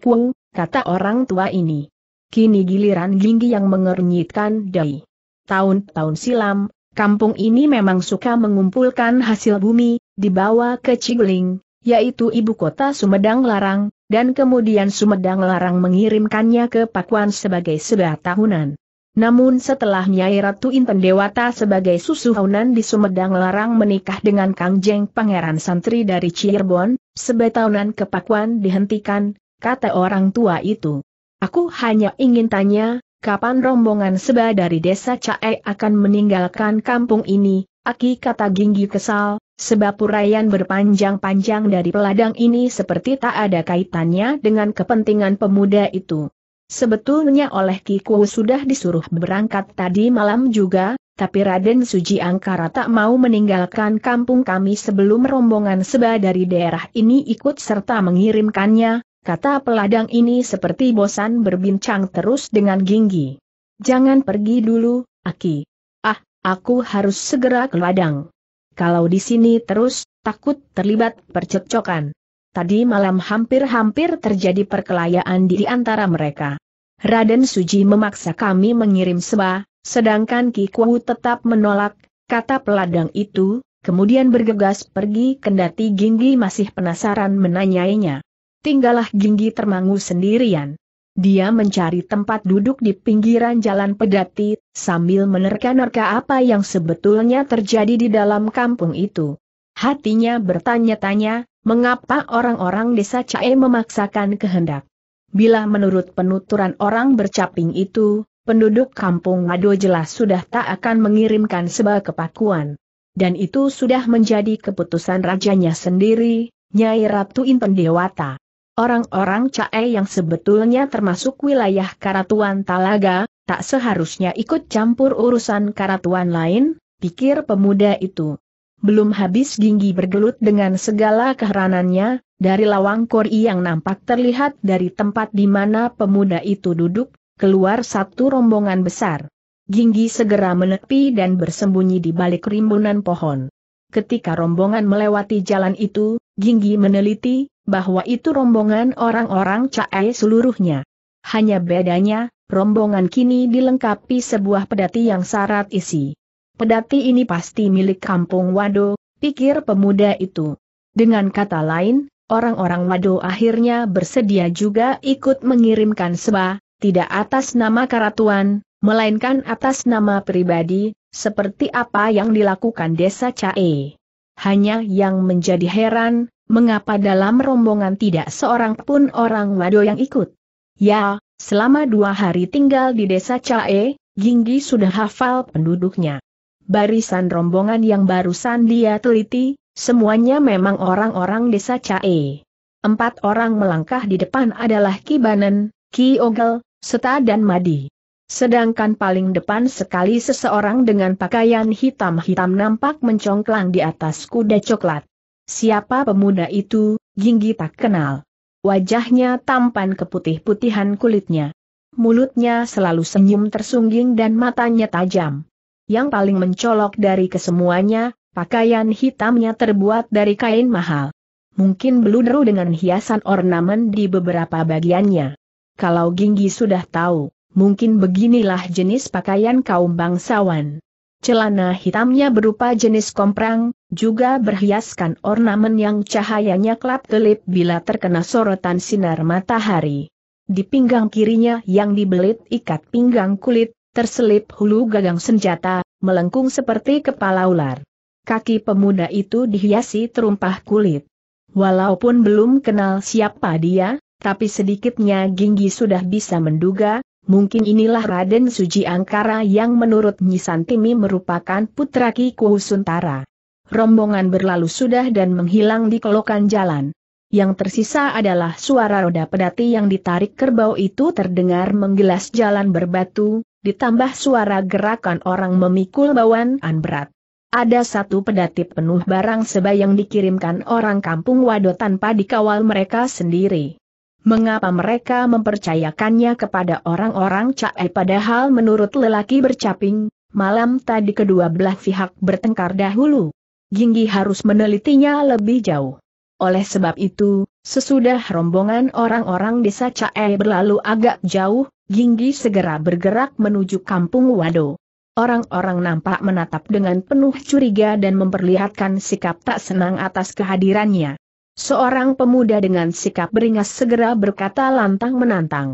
kata orang tua ini. Kini giliran Ginggi yang mengernyitkan dai. Tahun-tahun silam, kampung ini memang suka mengumpulkan hasil bumi, dibawa ke Cigling, yaitu ibu kota Sumedang Larang, dan kemudian Sumedang Larang mengirimkannya ke Pakuan sebagai sebuah tahunan. Namun setelah Nyai Ratu Inten Dewata sebagai susuhunan di Sumedang larang menikah dengan Kang Jeng Pangeran Santri dari Cirebon, sebetaunan kepakuan dihentikan, kata orang tua itu. Aku hanya ingin tanya, kapan rombongan seba dari desa Cae akan meninggalkan kampung ini, Aki kata Ginggi kesal, sebab uraian berpanjang-panjang dari peladang ini seperti tak ada kaitannya dengan kepentingan pemuda itu. Sebetulnya oleh Kiku sudah disuruh berangkat tadi malam juga, tapi Raden Suji Angkara tak mau meninggalkan kampung kami sebelum rombongan seba dari daerah ini ikut serta mengirimkannya, kata peladang ini seperti bosan berbincang terus dengan Ginggi. Jangan pergi dulu, Aki. Ah, aku harus segera ke ladang. Kalau di sini terus, takut terlibat percekcokan tadi malam hampir-hampir terjadi perkelahian di antara mereka. Raden Suji memaksa kami mengirim seba, sedangkan Ki Kuo tetap menolak, kata peladang itu, kemudian bergegas pergi kendati Ginggi masih penasaran menanyainya. Tinggallah Ginggi termangu sendirian. Dia mencari tempat duduk di pinggiran jalan pedati, sambil menerka-nerka apa yang sebetulnya terjadi di dalam kampung itu. Hatinya bertanya-tanya, Mengapa orang-orang desa Cae memaksakan kehendak? Bila menurut penuturan orang bercaping itu, penduduk kampung Ngado jelas sudah tak akan mengirimkan sebuah kepakuan. Dan itu sudah menjadi keputusan rajanya sendiri, Nyai Ratu Inten Dewata. Orang-orang Cae yang sebetulnya termasuk wilayah Karatuan Talaga, tak seharusnya ikut campur urusan Karatuan lain, pikir pemuda itu. Belum habis Ginggi bergelut dengan segala keheranannya, dari lawang kori yang nampak terlihat dari tempat di mana pemuda itu duduk, keluar satu rombongan besar. Ginggi segera menepi dan bersembunyi di balik rimbunan pohon. Ketika rombongan melewati jalan itu, Ginggi meneliti bahwa itu rombongan orang-orang Cae seluruhnya. Hanya bedanya, rombongan kini dilengkapi sebuah pedati yang syarat isi pedati ini pasti milik kampung Wado, pikir pemuda itu. Dengan kata lain, orang-orang Wado akhirnya bersedia juga ikut mengirimkan seba, tidak atas nama karatuan, melainkan atas nama pribadi, seperti apa yang dilakukan desa Cae. Hanya yang menjadi heran, mengapa dalam rombongan tidak seorang pun orang Wado yang ikut. Ya, selama dua hari tinggal di desa Cae, Ginggi sudah hafal penduduknya. Barisan rombongan yang barusan dia teliti, semuanya memang orang-orang desa Cae. Empat orang melangkah di depan adalah Ki Banen, Ki Ogel, Seta dan Madi. Sedangkan paling depan sekali seseorang dengan pakaian hitam-hitam nampak mencongklang di atas kuda coklat. Siapa pemuda itu, Ginggi tak kenal. Wajahnya tampan keputih-putihan kulitnya. Mulutnya selalu senyum tersungging dan matanya tajam. Yang paling mencolok dari kesemuanya, pakaian hitamnya terbuat dari kain mahal. Mungkin beludru dengan hiasan ornamen di beberapa bagiannya. Kalau Ginggi sudah tahu, mungkin beginilah jenis pakaian kaum bangsawan. Celana hitamnya berupa jenis komprang, juga berhiaskan ornamen yang cahayanya kelap-kelip bila terkena sorotan sinar matahari. Di pinggang kirinya yang dibelit ikat pinggang kulit, terselip hulu gagang senjata, melengkung seperti kepala ular. Kaki pemuda itu dihiasi terumpah kulit. Walaupun belum kenal siapa dia, tapi sedikitnya Ginggi sudah bisa menduga, mungkin inilah Raden Suji Angkara yang menurut Nyisantimi merupakan putra Ki Kuhusuntara. Rombongan berlalu sudah dan menghilang di kelokan jalan. Yang tersisa adalah suara roda pedati yang ditarik kerbau itu terdengar menggelas jalan berbatu, ditambah suara gerakan orang memikul bawaan berat. Ada satu pedati penuh barang sebayang dikirimkan orang kampung Wado tanpa dikawal mereka sendiri. Mengapa mereka mempercayakannya kepada orang-orang cae padahal menurut lelaki bercaping, malam tadi kedua belah pihak bertengkar dahulu. Ginggi harus menelitinya lebih jauh. Oleh sebab itu, sesudah rombongan orang-orang desa Cae berlalu agak jauh, Ginggi segera bergerak menuju kampung Wado. Orang-orang nampak menatap dengan penuh curiga dan memperlihatkan sikap tak senang atas kehadirannya. Seorang pemuda dengan sikap beringas segera berkata lantang menantang.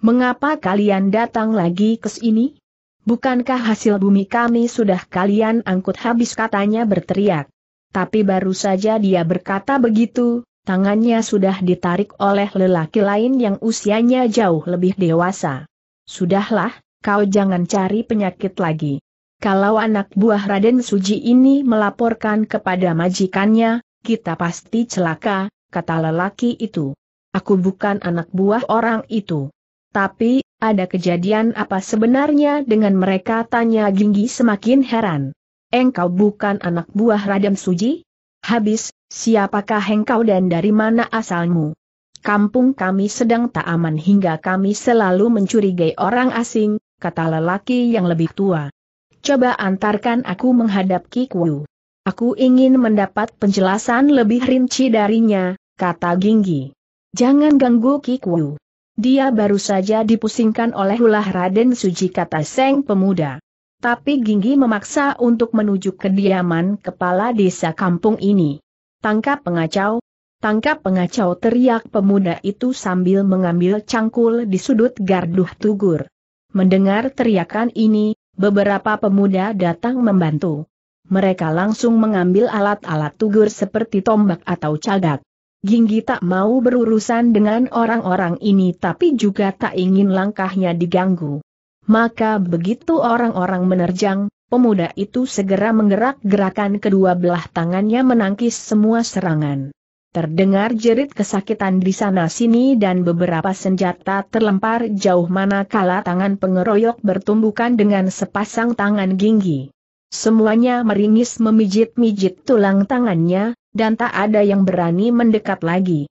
Mengapa kalian datang lagi ke sini? Bukankah hasil bumi kami sudah kalian angkut habis katanya berteriak. Tapi baru saja dia berkata begitu, tangannya sudah ditarik oleh lelaki lain yang usianya jauh lebih dewasa. Sudahlah, kau jangan cari penyakit lagi. Kalau anak buah Raden Suji ini melaporkan kepada majikannya, kita pasti celaka, kata lelaki itu. Aku bukan anak buah orang itu. Tapi, ada kejadian apa sebenarnya dengan mereka tanya Ginggi semakin heran. Engkau bukan anak buah Raden Suji? Habis, Siapakah engkau dan dari mana asalmu? Kampung kami sedang tak aman hingga kami selalu mencurigai orang asing, kata lelaki yang lebih tua. Coba antarkan aku menghadap Kikwu. Aku ingin mendapat penjelasan lebih rinci darinya, kata Ginggi. Jangan ganggu Kikwu. Dia baru saja dipusingkan oleh ulah Raden Suji kata Seng pemuda. Tapi Ginggi memaksa untuk menuju kediaman kepala desa kampung ini. Tangkap pengacau, tangkap pengacau teriak pemuda itu sambil mengambil cangkul di sudut garduh tugur. Mendengar teriakan ini, beberapa pemuda datang membantu. Mereka langsung mengambil alat-alat tugur seperti tombak atau cagak. Ginggi tak mau berurusan dengan orang-orang ini tapi juga tak ingin langkahnya diganggu. Maka begitu orang-orang menerjang, pemuda itu segera menggerak-gerakan kedua belah tangannya menangkis semua serangan. Terdengar jerit kesakitan di sana-sini dan beberapa senjata terlempar jauh mana kala tangan pengeroyok bertumbukan dengan sepasang tangan ginggi. Semuanya meringis memijit-mijit tulang tangannya, dan tak ada yang berani mendekat lagi.